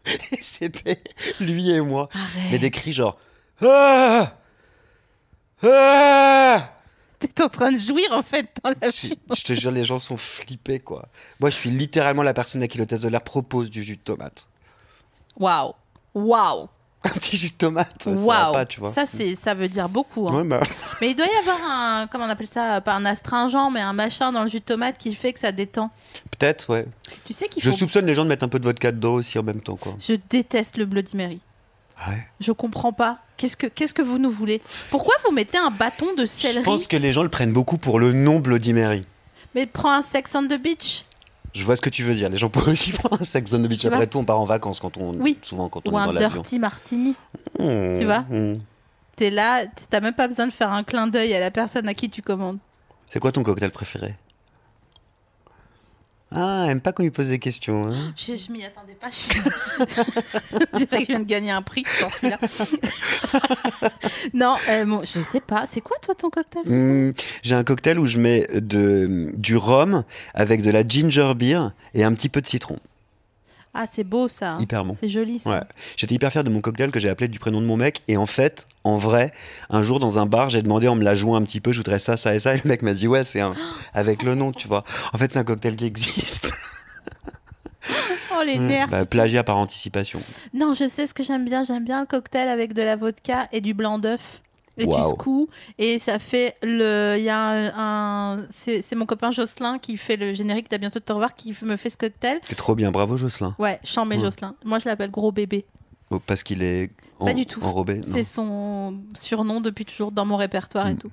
c'était lui et moi. Mais des cris genre. Ah ah t'es en train de jouir en fait dans la je, je te jure, les gens sont flippés quoi. Moi, je suis littéralement la personne à qui l'hôtesse de l'air propose du jus de tomate. Waouh, waouh. Un petit jus de tomate, ça va pas, tu vois. Ça, ça veut dire beaucoup. Hein. Bah. Mais il doit y avoir un, comment on appelle ça, pas un astringent, mais un machin dans le jus de tomate qui fait que ça détend. Peut-être, ouais. Tu sais Je soupçonne les gens de mettre un peu de vodka dedans aussi en même temps, quoi. Je déteste le Bloody Mary. Je comprends pas. Qu'est-ce que, qu'est-ce que vous nous voulez Pourquoi vous mettez un bâton de céleri Je pense que les gens le prennent beaucoup pour le nom Bloody Mary. Mais prends un Sex on the Beach. Je vois ce que tu veux dire. Les gens peuvent aussi prendre un Sex on the Beach. Après tout, on part en vacances quand on, oui. souvent quand on Ou est dans l'avion. un Dirty Martini. Mmh. tu vois mmh. T'es là, t'as même pas besoin de faire un clin d'œil à la personne à qui tu commandes. C'est quoi ton cocktail préféré ah, elle aime pas qu'on lui pose des questions. Hein. Je, m'y attendais pas. Je, dirais que je viens de gagner un prix là non, euh, je sais pas. C'est quoi, toi, ton cocktail hmm, J'ai un cocktail où je mets du rhum avec de la ginger beer et un petit peu de citron. Ah, c'est beau ça. Hyper C'est joli ça. J'étais hyper fier de mon cocktail que j'ai appelé du prénom de mon mec. Et en fait, en vrai, un jour dans un bar, j'ai demandé en me la jouant un petit peu, je voudrais ça, ça et ça. Et le mec m'a dit, ouais, c'est un... avec le nom, tu vois. En fait, c'est un cocktail qui existe. oh les nerfs. Bah, plagiat par anticipation. Non, je sais ce que j'aime bien. J'aime bien le cocktail avec de la vodka et du blanc d'œuf. Et tu et ça fait le. Il y a un. c'est mon copain Jocelyn qui fait le générique d'À bientôt de te revoir qui me fait ce cocktail. C'est trop bien, bravo Jocelyn. Ouais, chambé Jocelyn. Moi je l'appelle gros bébé. Oh, parce qu'il est. Pas du tout. C'est son surnom depuis toujours dans mon répertoire et mm. tout.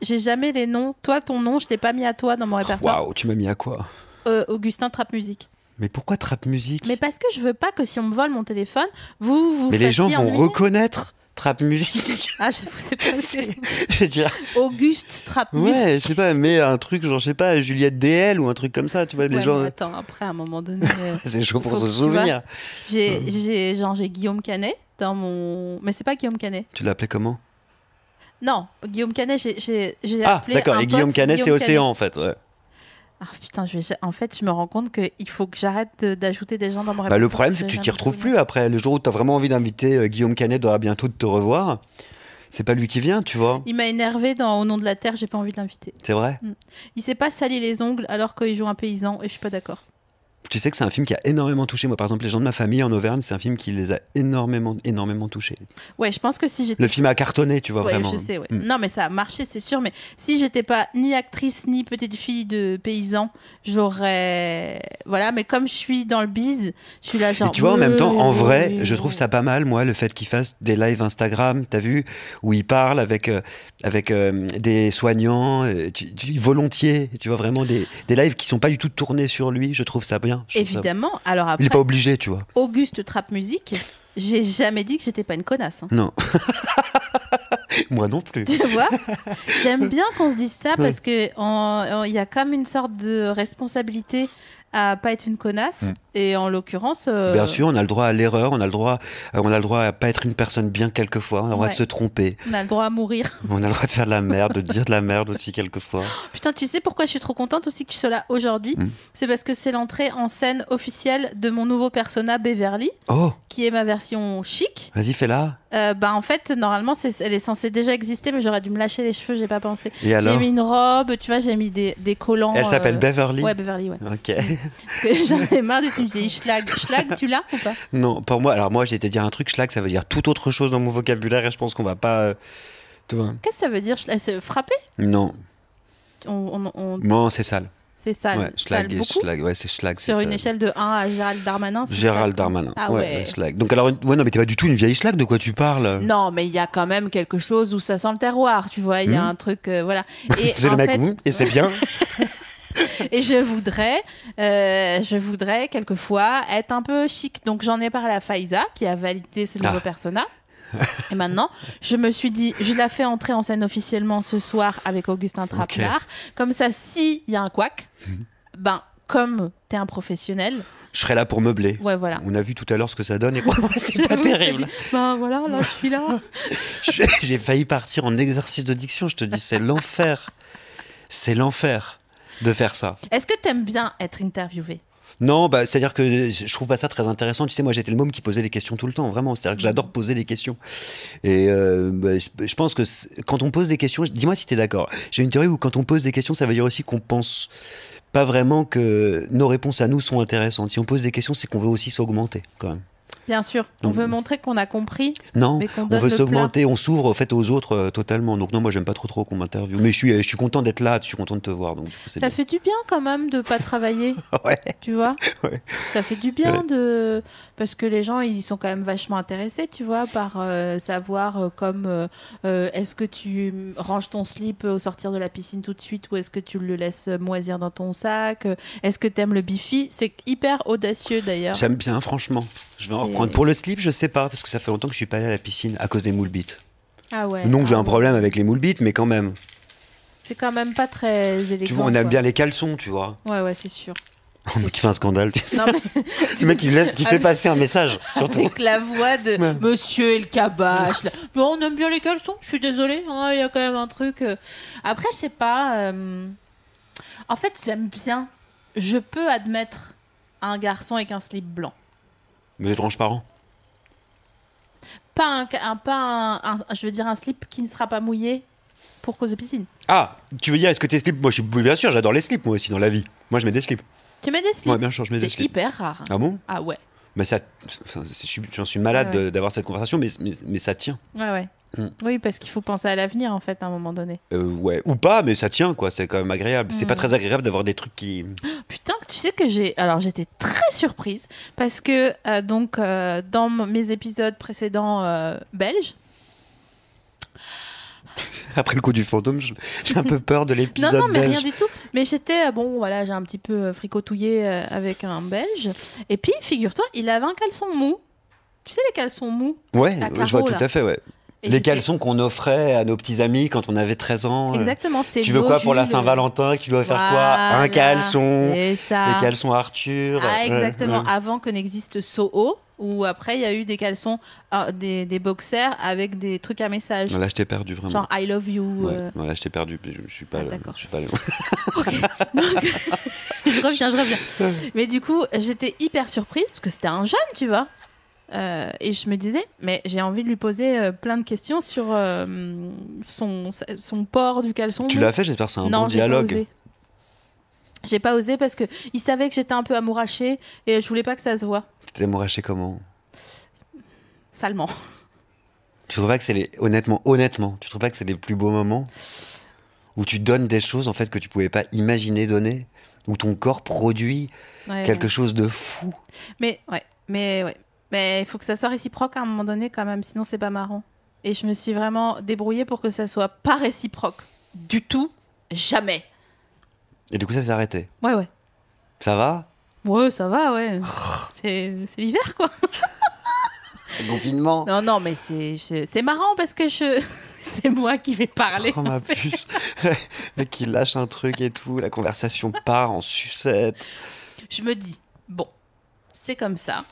J'ai jamais les noms. Toi, ton nom, je l'ai pas mis à toi dans mon répertoire. Waouh, tu m'as mis à quoi euh, Augustin Trap Musique. Mais pourquoi trap musique Mais parce que je veux pas que si on me vole mon téléphone, vous vous. Mais les gens vont reconnaître trap musique. Ah, j'avoue, c'est pas Je veux dire. Auguste trap ouais, Ouais, je sais pas, mais un truc genre, je sais pas, Juliette DL ou un truc comme ça, tu vois, les gens. Attends, après, à un moment donné. Euh, c'est chaud pour se souvenir. J'ai, euh. j'ai, genre, j'ai Guillaume Canet dans mon. Mais c'est pas Guillaume Canet. Tu l'appelais comment Non, Guillaume Canet, j'ai, j'ai, ah, appelé. Ah, d'accord, et Guillaume Canet, c'est Océan, en fait, ouais. Ah, en fait, je me rends compte qu'il faut que j'arrête d'ajouter des gens dans mon bah, le problème, c'est que tu t'y retrouves plus après. Le jour où tu as vraiment envie d'inviter euh, Guillaume Canet, doit bientôt te revoir. C'est pas lui qui vient, tu vois. Il m'a énervé dans Au nom de la terre, j'ai pas envie de l'inviter. C'est vrai. Mm. Il sait pas sali les ongles alors qu'il joue un paysan et je suis pas d'accord tu sais que c'est un film qui a énormément touché. Moi, par exemple, les gens de ma famille en Auvergne, c'est un film qui les a énormément, énormément touchés. Ouais, je pense que si j'étais. Le film a cartonné, tu vois, ouais, vraiment. Je sais, ouais. Mm. Non, mais ça a marché, c'est sûr. Mais si j'étais pas ni actrice, ni petite fille de paysan, j'aurais. Voilà, mais comme je suis dans le bise, je suis là, genre. tu vois, en même temps, en vrai, je trouve ça pas mal, moi, le fait qu'il fasse des lives Instagram, t'as vu, où il parle avec, euh, avec euh, des soignants, euh, tu, volontiers, tu vois, vraiment des, des lives qui sont pas du tout tournés sur lui. Je trouve ça bien Évidemment. Alors après, il n'est pas obligé, tu vois. Auguste Trappe Musique, j'ai jamais dit que j'étais pas une connasse. Hein. Non. Moi non plus. Tu vois J'aime bien qu'on se dise ça parce qu'il y a comme une sorte de responsabilité à pas être une connasse. Mm. Et en l'occurrence. Euh, bien sûr, on a le droit à l'erreur, on a le droit, euh, on a le droit à pas être une personne bien quelquefois, on a le droit de se tromper. On a le droit à mourir. on a le droit de faire de la merde, de dire de la merde aussi quelquefois. Putain, tu sais pourquoi je suis trop contente aussi que tu sois là aujourd'hui mm. C'est parce que c'est l'entrée en scène officielle de mon nouveau persona Beverly, oh. qui est ma version chic. Vas-y, fais-la. Euh, bah en fait, normalement, elle est censée déjà exister, mais j'aurais dû me lâcher les cheveux, j'ai pas pensé. J'ai mis une robe, tu vois, j'ai mis des, des collants. Elle s'appelle Beverly. Ouais, Beverly, ouais. Parce que j'en ai marre d'être une vieille schlag. Schlag, tu l'as ou pas Non, pour moi, alors moi, j'ai été dire un truc, schlag, ça veut dire tout autre chose dans mon vocabulaire et je pense qu'on va pas. Euh, Qu'est-ce que ça veut dire schlag C'est frapper Non. Non, c'est sale. C'est sale. Ouais, sale beaucoup. Ouais, c'est schlag. Sur une échelle de 1 à Gérald Darmanin. Gérald Darmanin. Ah ouais. schlag. Donc alors, ouais, non, mais t'es pas du tout une vieille schlag, de quoi tu parles Non, mais il y a quand même quelque chose où ça sent le terroir, tu vois. Il y a hmm. un truc, euh, voilà. Et en le mec, fait, et c'est bien. et je voudrais, euh, je voudrais quelquefois être un peu chic. Donc j'en ai parlé à Faiza qui a validé ce nouveau ah. persona. Et maintenant, je me suis dit, je la fais entrer en scène officiellement ce soir avec Augustin trapard Comme ça, s'il y a un couac, ben, comme t'es un professionnel, je serai là pour meubler. voilà. On a vu tout à l'heure ce que ça donne et c'est pas terrible. ben voilà, là je suis là. J'ai failli partir en exercice de diction, je te dis, c'est l'enfer. C'est l'enfer de faire ça. Est-ce que tu aimes bien être interviewé non, bah, c'est-à-dire que je trouve pas ça très intéressant. Tu sais, moi, j'étais le môme qui posait des questions tout le temps, vraiment. C'est-à-dire que mm. j'adore poser des questions. Et euh, bah, je pense que quand on pose des questions, dis-moi si tu es d'accord. J'ai une théorie où quand on pose des questions, ça veut dire aussi qu'on pense pas vraiment que nos réponses à nous sont intéressantes. Si on pose des questions, c'est qu'on veut aussi s'augmenter, quand même. Bien sûr, on veut montrer qu'on a compris. Non, on, veut s'augmenter, on s'ouvre en fait aux autres euh, totalement. Donc non, moi j'aime pas trop trop qu'on m'interviewe, mais je suis, je suis content d'être là, je suis content de te voir. Donc, ça fait du bien quand même de pas travailler. ouais. Tu vois ouais. Ça fait du bien de parce que les gens ils sont quand même vachement intéressés, tu vois, par euh, savoir euh, comme est-ce que tu ranges ton slip au sortir de la piscine tout de suite ou est-ce que tu le laisses moisir dans ton sac Est-ce que tu aimes le bifi C'est hyper audacieux d'ailleurs. J'aime bien, franchement. Je vais en pour le slip, je sais pas, parce que ça fait longtemps que je suis pas allé à la piscine à cause des moules bites. Ah ouais. Non, j'ai ah un problème avec les moules bites, mais quand même. C'est quand même pas très élégant. Tu vois, on aime bien les caleçons, tu vois. Ouais, ouais, c'est sûr. Tu qui fait un scandale, tu Non, mais... le mec qui, fait passer un message, surtout. Avec la voix de Monsieur El le bon, on aime bien les caleçons, je suis désolée, hein, il y a quand même un truc. Euh. Après, je sais pas. Euh, en fait, j'aime bien. Je peux admettre un garçon avec un slip blanc. Mes étranges parents. Pas un, pas un, je veux dire un slip qui ne sera pas mouillé pour cause de piscine. Ah, tu veux dire est-ce que tes slips Moi, je suis bien sûr, j'adore les slips moi aussi dans la vie. Moi, je mets des slips. Tu mets des slips Moi, bien je mets des slips. C'est hyper rare. Ah bon Ah ouais. Mais ça, j'en suis malade d'avoir cette conversation, mais ça tient. Ouais ouais. Mm. Oui, parce qu'il faut penser à l'avenir, en fait, à un moment donné. Euh, ouais, ou pas, mais ça tient, quoi. C'est quand même agréable. C'est pas mm. très agréable d'avoir des trucs qui. Putain, tu sais que j'ai. Alors, j'étais très surprise parce que, euh, donc, euh, dans mes épisodes précédents belges. Après le coup du fantôme, j'ai un peu peur de l'épisode. non, non, mais rien du tout. Mais j'étais, bon, voilà, j'ai un petit peu fricotouillé avec un belge. Et puis, figure-toi, il avait un caleçon mou. Tu sais, les caleçons mous Ouais, je vois tout à fait, ouais les caleçons qu'on offrait à nos petits amis quand on avait 13 ans. Euh. Exactement, c'est Tu veux quoi pour la Saint-Valentin Tu dois faire quoi Un caleçon. des Les caleçons Arthur. Ah, exactement. Avant que n'existe Soho, ou après il y a eu des caleçons, euh, des, boxers avec des trucs à message. Là, je t'ai perdu vraiment. Genre I love you. Euh. là, je t'ai perdu. Je, suis pas. Ah, je suis pas. le... je reviens, je reviens. Mais du coup, j'étais hyper surprise parce que c'était un jeune, tu vois. Euh, et je me disais, mais j'ai envie de lui poser euh, plein de questions sur euh, son, son port du caleçon. Tu l'as fait, j'espère que c'est un bon dialogue. J'ai pas, osé parce que il savait que j'étais un peu amourachée et je voulais pas que ça se voit. t'es amourachée comment Salement. Tu trouves pas que c'est les honnêtement honnêtement, tu trouves pas que c'est les plus beaux moments où tu donnes des choses en fait que tu pouvais pas imaginer donner, où ton corps produit quelque chose de fou. Mais ouais, mais ouais, mais il faut que ça soit réciproque à un moment donné quand même, sinon c'est pas marrant. Et je me suis vraiment débrouillée pour que ça soit pas réciproque. Du tout, jamais. Et du coup, ça s'est arrêté Ouais, ouais. Ça va Ouais, ça va, ouais. Oh. c'est l'hiver, quoi. Le confinement. Non, non, mais c'est marrant parce que je... c'est moi qui vais parler. Oh ma puce. mais qui lâche un truc et tout, la conversation part en sucette. Je me dis, bon, c'est comme ça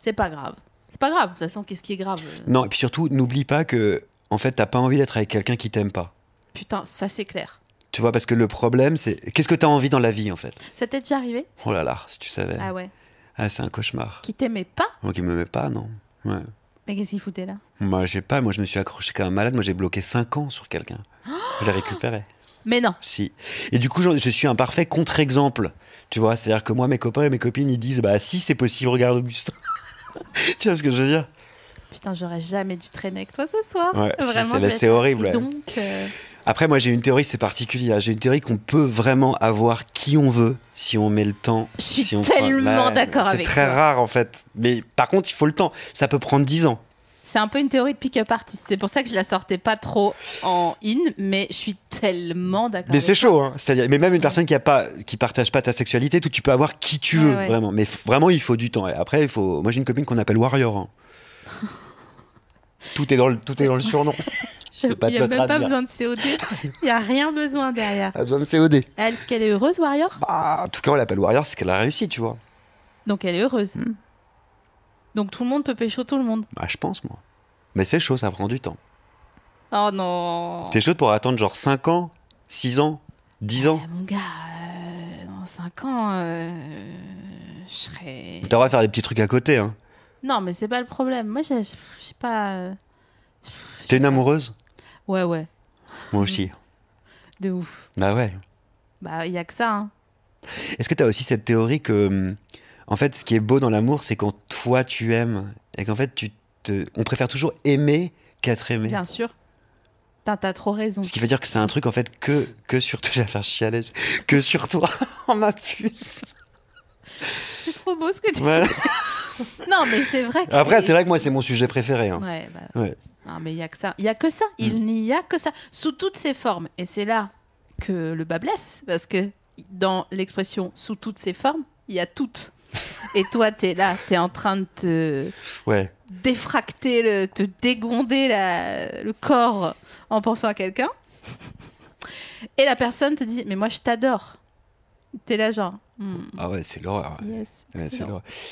c'est pas grave. C'est pas grave, de toute façon, qu'est-ce qui est grave euh? Non, et puis surtout, n'oublie pas que, en fait, t'as pas envie d'être avec quelqu'un qui t'aime pas. Putain, ça c'est clair. Tu vois, parce que le problème, c'est qu'est-ce que t'as envie dans la vie, en fait Ça t'est déjà arrivé Oh là là, si tu savais. Ah ouais Ah, c'est un cauchemar. Qui t'aimait pas Moi qui m'aimait pas, non. Ouais. Mais qu'est-ce qu'il foutait là Moi, je sais pas, moi je me suis accroché comme un malade, moi j'ai bloqué 5 ans sur quelqu'un. je l'ai récupéré. Mais non. Si. Et du coup, je, suis un parfait contre-exemple. Tu vois, c'est-à-dire que moi, mes copains et mes copines, ils disent Bah, si c'est possible, regarde Augustin. tu vois ce que je veux dire Putain, j'aurais jamais dû traîner avec toi ce soir. c'est horrible. Euh. Après, moi, j'ai une théorie, c'est particulier. Hein. J'ai une théorie qu'on peut vraiment avoir qui on veut si on met le temps. Je suis si tellement d'accord avec C'est très rare, en fait. Mais par contre, il faut le temps. Ça peut prendre 10 ans. C'est un peu une théorie de pick-up artist. C'est pour ça que je la sortais pas trop en in, mais je suis tellement d'accord. Mais c'est chaud, hein. C'est-à-dire, mais même une personne qui a pas, qui partage pas ta sexualité, tout, tu peux avoir qui tu veux, vraiment. Mais vraiment, il faut du temps. après, il faut. Moi, j'ai une copine qu'on appelle Warrior. Hein. tout est dans le, tout est dans le surnom. Il n'y a même pas besoin de COD. Il n'y a rien besoin derrière. a besoin de COD. Est-ce qu'elle est heureuse, Warrior bah, En tout cas, on l'appelle Warrior, c'est qu'elle a réussi, tu vois. Donc elle est heureuse. Hmm. Donc tout le monde peut pécho tout le monde. Bah, je pense, moi. Mais c'est chaud, ça prend du temps. Oh non. T'es chaude pour attendre genre 5 ans, 6 ans, 10 ans ah, Mon gars, euh, dans 5 ans, euh, je serais. T'auras à faire des petits trucs à côté, hein. Non, mais c'est pas le problème. Moi, je sais pas. Euh, T'es une amoureuse Ouais, ouais. Moi aussi. De ouf. Bah ouais. Bah, il y a que ça, hein. Est-ce que t'as aussi cette théorie que hum, en fait, ce qui est beau dans l'amour, c'est quand toi tu aimes et qu'en fait, tu te... on préfère toujours aimer qu'être aimé. Bien sûr. T'as trop raison. Ce qui veut dire que c'est un truc en fait que que sur toi, faire chialer, que sur toi, en ma puce. C'est trop beau ce que tu dis. non, mais c'est vrai. Après, c'est vrai que moi, c'est mon sujet préféré. Hein. Ouais, bah... Non, mais il y a que ça. Il y a que ça. Il n'y a que ça sous toutes ses formes. Et c'est là que le bas blesse parce que dans l'expression sous toutes ses formes, il y a toutes. Et toi, t'es là, t'es en train de te défracter, te dégonder le corps en pensant à quelqu'un. Et la personne te dit, mais moi, je t'adore. T'es là, genre. Hmm. Ah ouais, c'est l'horreur.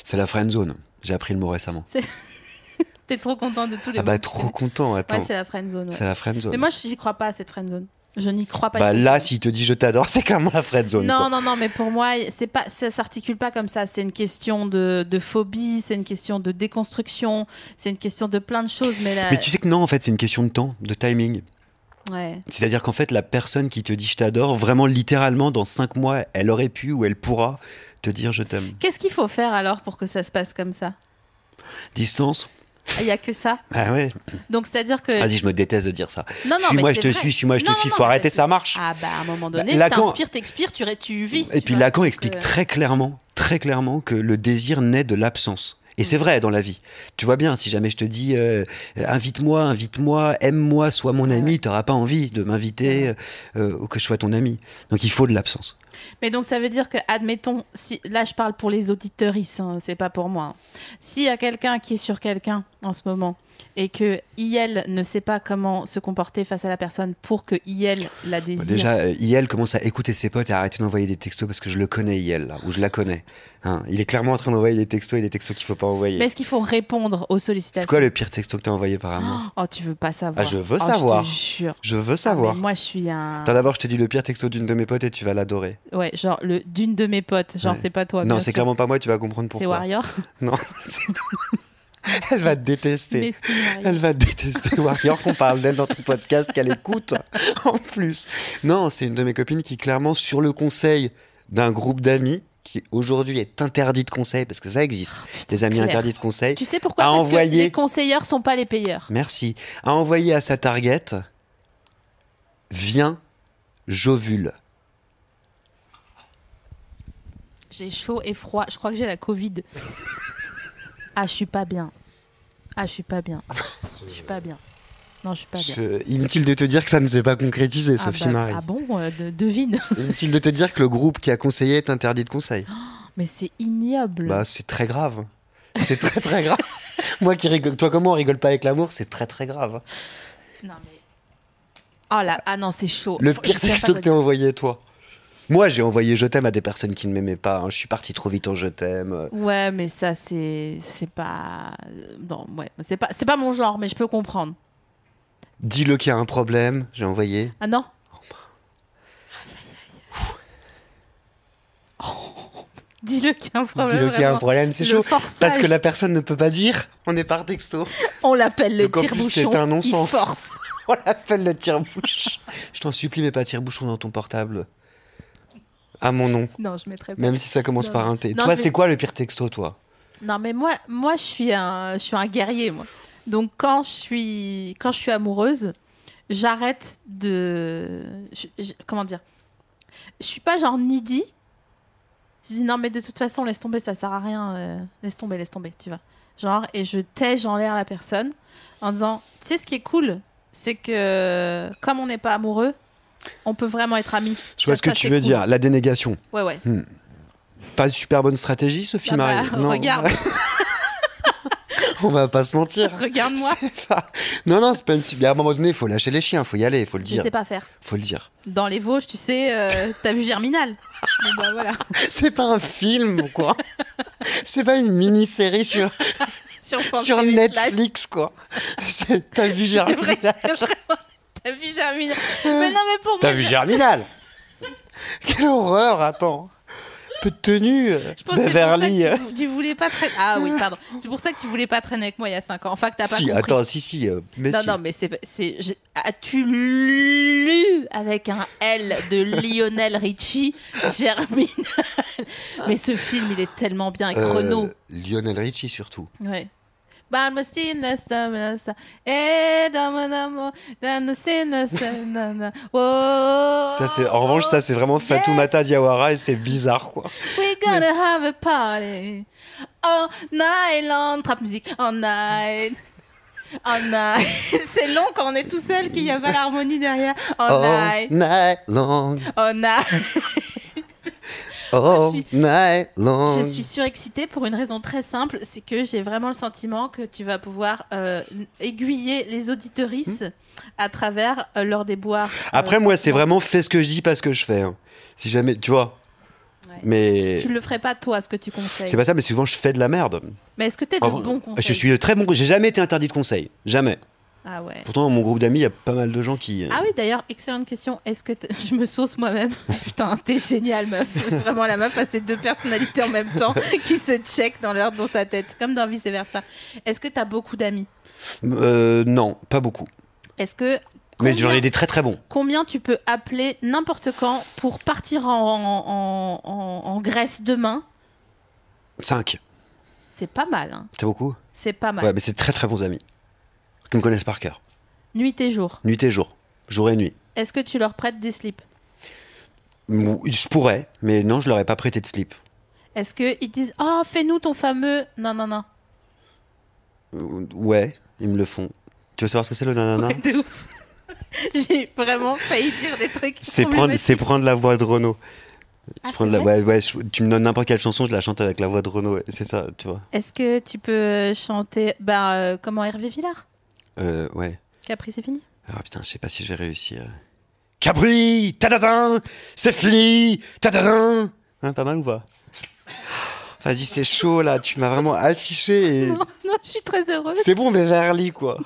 c'est la friend zone. J'ai appris le mot récemment. T'es trop content de tous les. Ah bah trop content, attends. Ouais, c'est la friend zone. C'est la friend zone. Mais moi, j'y crois pas à cette friend zone. Je n'y crois pas. Bah là, s'il te dit je t'adore, c'est clairement la Fred Zone. Non, non, non, mais pour moi, c'est pas, ça s'articule pas comme ça. C'est une question de, phobie, c'est une question de déconstruction, c'est une question de plein de choses. Mais, mais tu sais que non, en fait, c'est une question de temps, de timing. C'est-à-dire qu'en fait, la personne qui te dit je t'adore, vraiment littéralement, dans cinq mois, elle aurait pu ou elle pourra te dire je t'aime. Qu'est-ce qu'il faut faire alors pour que ça se passe comme ça Distance ah, il n'y a que ça. Ah ouais. Donc c'est-à-dire que. Vas-y, je me déteste de dire ça. Non, non, suis-moi, je te suis, suis-moi, je te suis. faut arrêter, ça marche. Ah bah à un moment bah, donné, Lacan... t'inspires, t'expires, tu, tu vis. Et puis Lacan explique euh, très clairement, très clairement que le désir naît de l'absence. Et c'est mm. vrai dans la vie. Tu vois bien, si jamais je te dis euh, invite-moi, invite-moi, aime-moi, sois mon ah ami, tu n'auras pas envie de m'inviter ah euh, ou que je sois ton ami. Donc il faut de l'absence. Mais donc ça veut dire que, admettons, si là je parle pour les auditeurs, c'est pas pour moi. Si hein. S'il y a quelqu'un qui est sur quelqu'un en ce moment et que IL ne sait pas comment se comporter face à la personne pour que IL la bah, désire. Déjà, euh, IL commence à écouter ses potes et à arrêter d'envoyer des textos parce que je le connais IL ou je la connais. Hein. il est clairement en train d'envoyer des textos et des textos qu'il faut pas envoyer. Mais est-ce qu'il faut répondre aux sollicitations C'est quoi le pire texto que as envoyé par amour Oh, tu veux pas savoir. Ah, je veux oh, savoir. Je Je veux ah, savoir. moi, je suis un. Attends, d'abord, je te dis le pire texto d'une de mes potes et tu vas l'adorer. Ouais, genre le d'une de mes potes. Genre, c'est pas toi. Non, c'est clairement pas moi, tu vas comprendre pourquoi. C'est Warrior Non, Elle va détester. Elle va détester Warrior qu'on parle d'elle dans ton podcast, qu'elle écoute en plus. Non, c'est une de mes copines qui, clairement, sur le conseil d'un groupe d'amis, qui aujourd'hui est interdit de conseil, parce que ça existe, ah, des amis interdits de conseil. Tu sais pourquoi Parce que les conseilleurs sont pas les payeurs. Merci. À envoyer à sa target, viens, j'ovule. j'ai chaud et froid. Je crois que j'ai la Covid. ah, je suis pas bien. Ah, je suis pas bien. Je suis pas bien. Non, je suis pas bien. Inutile de te dire que ça ne s'est pas concrétisé, ah Sophie bah, Marie. Ah bon euh, Devine. Inutile de te dire que le groupe qui a conseillé est interdit de conseil. mais c'est ignoble. Bah, c'est très grave. C'est très très grave. moi qui rigole, toi comment on rigole pas avec l'amour, c'est très très grave. Non mais. Oh là, ah non, c'est chaud. Le pire texte que t'es envoyé, toi. Moi, j'ai envoyé Je t'aime à des personnes qui ne m'aimaient pas. Hein. Je suis parti trop vite en Je t'aime. Ouais, mais ça, c'est pas. Euh, non, ouais. C'est pas, pas mon genre, mais je peux comprendre. Dis-le qu'il y a un problème, j'ai envoyé. Ah non oh. Dis-le qu'il y a un problème. Dis-le qu'il y a un problème, c'est chaud. Parce que la personne ne peut pas dire, on est par texto. On l'appelle le tire-bouchon. C'est un non-sens. on l'appelle le tire-bouchon. je t'en supplie, mais pas tire-bouchon dans ton portable à mon nom. Non, je mettrai. Même si ça commence par un T. toi, c'est quoi le pire texto, toi Non, mais moi, moi je, suis un, je suis un guerrier, moi. Donc, quand je suis, quand je suis amoureuse, j'arrête de. comment dire Je suis pas genre needy. Je dis non, mais de toute façon, laisse tomber, ça sert à rien. Euh, laisse tomber, laisse tomber, tu vois. Genre, et je tège en l'air la personne en disant Tu sais, ce qui est cool, c'est que comme on n'est pas amoureux, on peut vraiment être amis. Je vois ce que tu veux dire, la dénégation. Ouais, ouais. Hmm. Pas une super bonne stratégie, Sophie film Marie. Ah bah, non. Regarde. on va pas se mentir. Regarde-moi. Non, non, c'est pas une super. À un moment donné, il faut lâcher les chiens, il faut y aller, il faut le dire. Je sais pas faire. faut le dire. Dans les Vosges, tu sais, euh, t'as vu Germinal. voilà. C'est pas un film ou quoi C'est pas une mini-série sur. sur, Netflix, quoi. T'as vu Germinal. T'as vu Germinal hum. Mais non, mais pour T'as vu Germinal Quelle horreur, attends peu de tenue, euh, Je pense Beverly. tu, voulais pas traîner. Ah oui, pardon. C'est pour ça que tu voulais pas traîner avec moi il y a 5 ans. Enfin, que t'as si, pas compris. Attends, si, si. Euh, non, non, mais c'est. As-tu ah, lu avec un L de Lionel Richie, Germinal Mais ce film, il est tellement bien. Euh, chrono. Euh, Lionel Richie surtout. Ouais. Eh, oh, oh, ça, c'est, en revanche, ça, c'est vraiment Fatoumata Diawara et c'est bizarre, quoi. We're gonna have a party. All night long. Trap musique. All night. All night. c'est long quand on est tout seul qu'il n'y a pas l'harmonie derrière. All, All night. night long. All night. Oh, je oh, suis, Je suis surexcitée pour une raison très simple, c'est que j'ai vraiment le sentiment que tu vas pouvoir euh, aiguiller les auditorices à travers leur déboire. Euh, Après, moi, c'est vraiment fais ce que je dis, pas ce que je fais. Hein. Si jamais, tu vois. Mais... Tu ne le ferais pas toi, ce que tu conseilles. C'est pas ça, mais souvent je fais de la merde. Mais est-ce que tu es de bon conseils Je suis de très bon. J'ai jamais été interdit de conseil, jamais. Ah Pourtant, mon groupe d'amis, il y a pas mal de gens qui. Euh, ah oui, d'ailleurs, excellente question. Est-ce que je me sauce moi-même Putain, t'es génial, meuf. Vraiment, la meuf a ces deux personnalités en même temps qui se checkent dans leur dans sa tête, comme dans vice versa. Est-ce que t'as beaucoup d'amis euh, Non, pas beaucoup. Est-ce que mais j'en ai des très très bons. Combien tu peux appeler n'importe quand pour partir en, Grèce demain 5. C'est pas mal. C'est hein. beaucoup C'est pas mal. Ouais, mais c'est très très bons amis qui me connaissent par cœur. Nuit et jour. Nuit et jour. Jour et nuit. Est-ce que tu leur prêtes des slips Je pourrais, mais non, je leur ai pas prêté de slip. Est-ce qu'ils disent Oh, fais-nous ton fameux. Non, non, non. Euh, ouais, ils me le font. Tu veux savoir ce que c'est le nanana J'ai vraiment failli dire des trucs. C'est prendre, prendre la voix de Renaud. Ah, tu, me donnes n'importe quelle chanson, je la chante avec la voix de Renaud. C'est ça, tu vois. Est-ce que tu peux chanter bah, euh, comment Hervé Villard euh, ouais. Capri, c'est fini Ah putain, je sais pas si je vais réussir. Capri ta, C'est fini ta. hein, Pas mal ou pas Vas-y, c'est chaud là, tu m'as vraiment affiché. Non, je suis très heureuse. C'est bon, mais Verly quoi.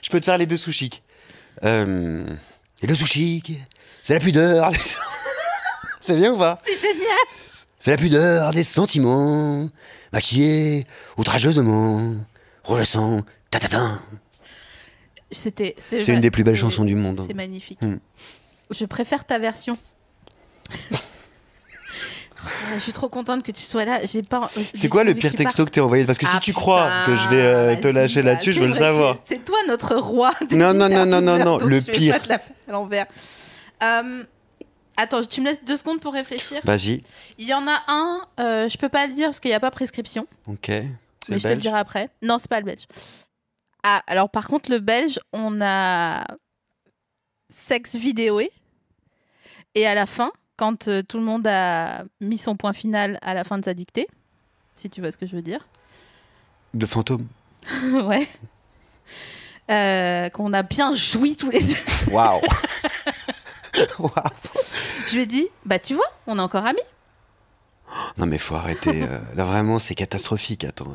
je peux te faire les deux sushis. Euh... Les deux sushis, c'est la pudeur. c'est bien ou pas C'est génial C'est la pudeur des sentiments, maquillés outrageusement, ta ta c'est une des plus belles chansons du monde. Hein. C'est magnifique. Hmm. Je préfère ta version. Oh, je suis trop contente que tu sois là. J'ai pas. Euh, c'est quoi le pire texto que t'es envoyé Parce que si ah, tu crois que je vais euh, te lâcher là-dessus, je veux le savoir. C'est toi notre roi. Non non non non non non. Le pire. à l'envers. Euh, attends, tu me laisses deux secondes pour réfléchir. Vas-y. Il y en a un. je peux pas le dire parce qu'il n'y a pas prescription. Ok. Mais je te le dirai après. Non, c'est pas le belge. Ah, alors par contre, le belge, on a sexe vidéoé. Et à la fin, quand euh, tout le monde a mis son point final à la fin de sa dictée, si tu vois ce que je veux dire. De fantôme. ouais. Euh, qu'on a bien joui tous les deux. Waouh! wow. Je lui ai dit, bah tu vois, on est encore amis. Non mais faut arrêter. Euh, là vraiment, c'est catastrophique. Attends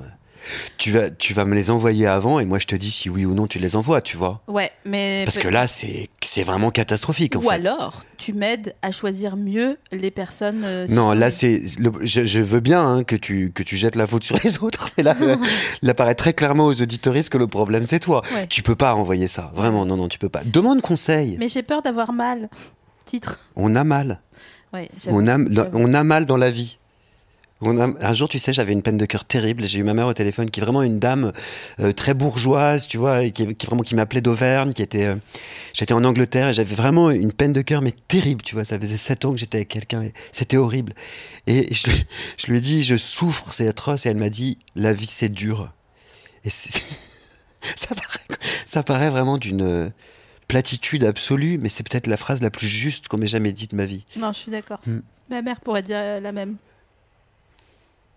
tu vas, tu vas me les envoyer avant et moi je te dis si oui ou non tu les envoies, tu vois. Ouais, mais. Parce que là, c'est, vraiment catastrophique ou alors, tu m'aides à choisir mieux les personnes. Euh, non, là, c'est. Je, veux bien hein, que, tu, que tu jettes la faute sur les autres, mais là, euh, là paraît très clairement aux auditoristes que le problème c'est toi. Tu peux pas envoyer ça. Vraiment, non, non, tu peux pas. Demande conseil. Mais j'ai peur d'avoir mal. Titre. On a mal. Ouais, on, a, on a mal dans la vie un jour, tu sais, j'avais une peine de cœur terrible. J'ai eu ma mère au téléphone, qui est vraiment une dame euh, très bourgeoise, tu vois, qui, vraiment qui m'appelait d'Auvergne, qui était. Euh, j'étais en Angleterre et j'avais vraiment une peine de cœur, mais terrible, tu vois. Ça faisait sept ans que j'étais avec quelqu'un, c'était horrible. Et je, lui ai dit, je souffre, c'est atroce, et elle m'a dit, la vie c'est dur. Et ça paraît, ça paraît vraiment d'une euh, platitude absolue, mais c'est peut-être la phrase la plus juste qu'on m'ait jamais dit de ma vie. Non, je suis d'accord. Hmm. Ma mère pourrait dire la même.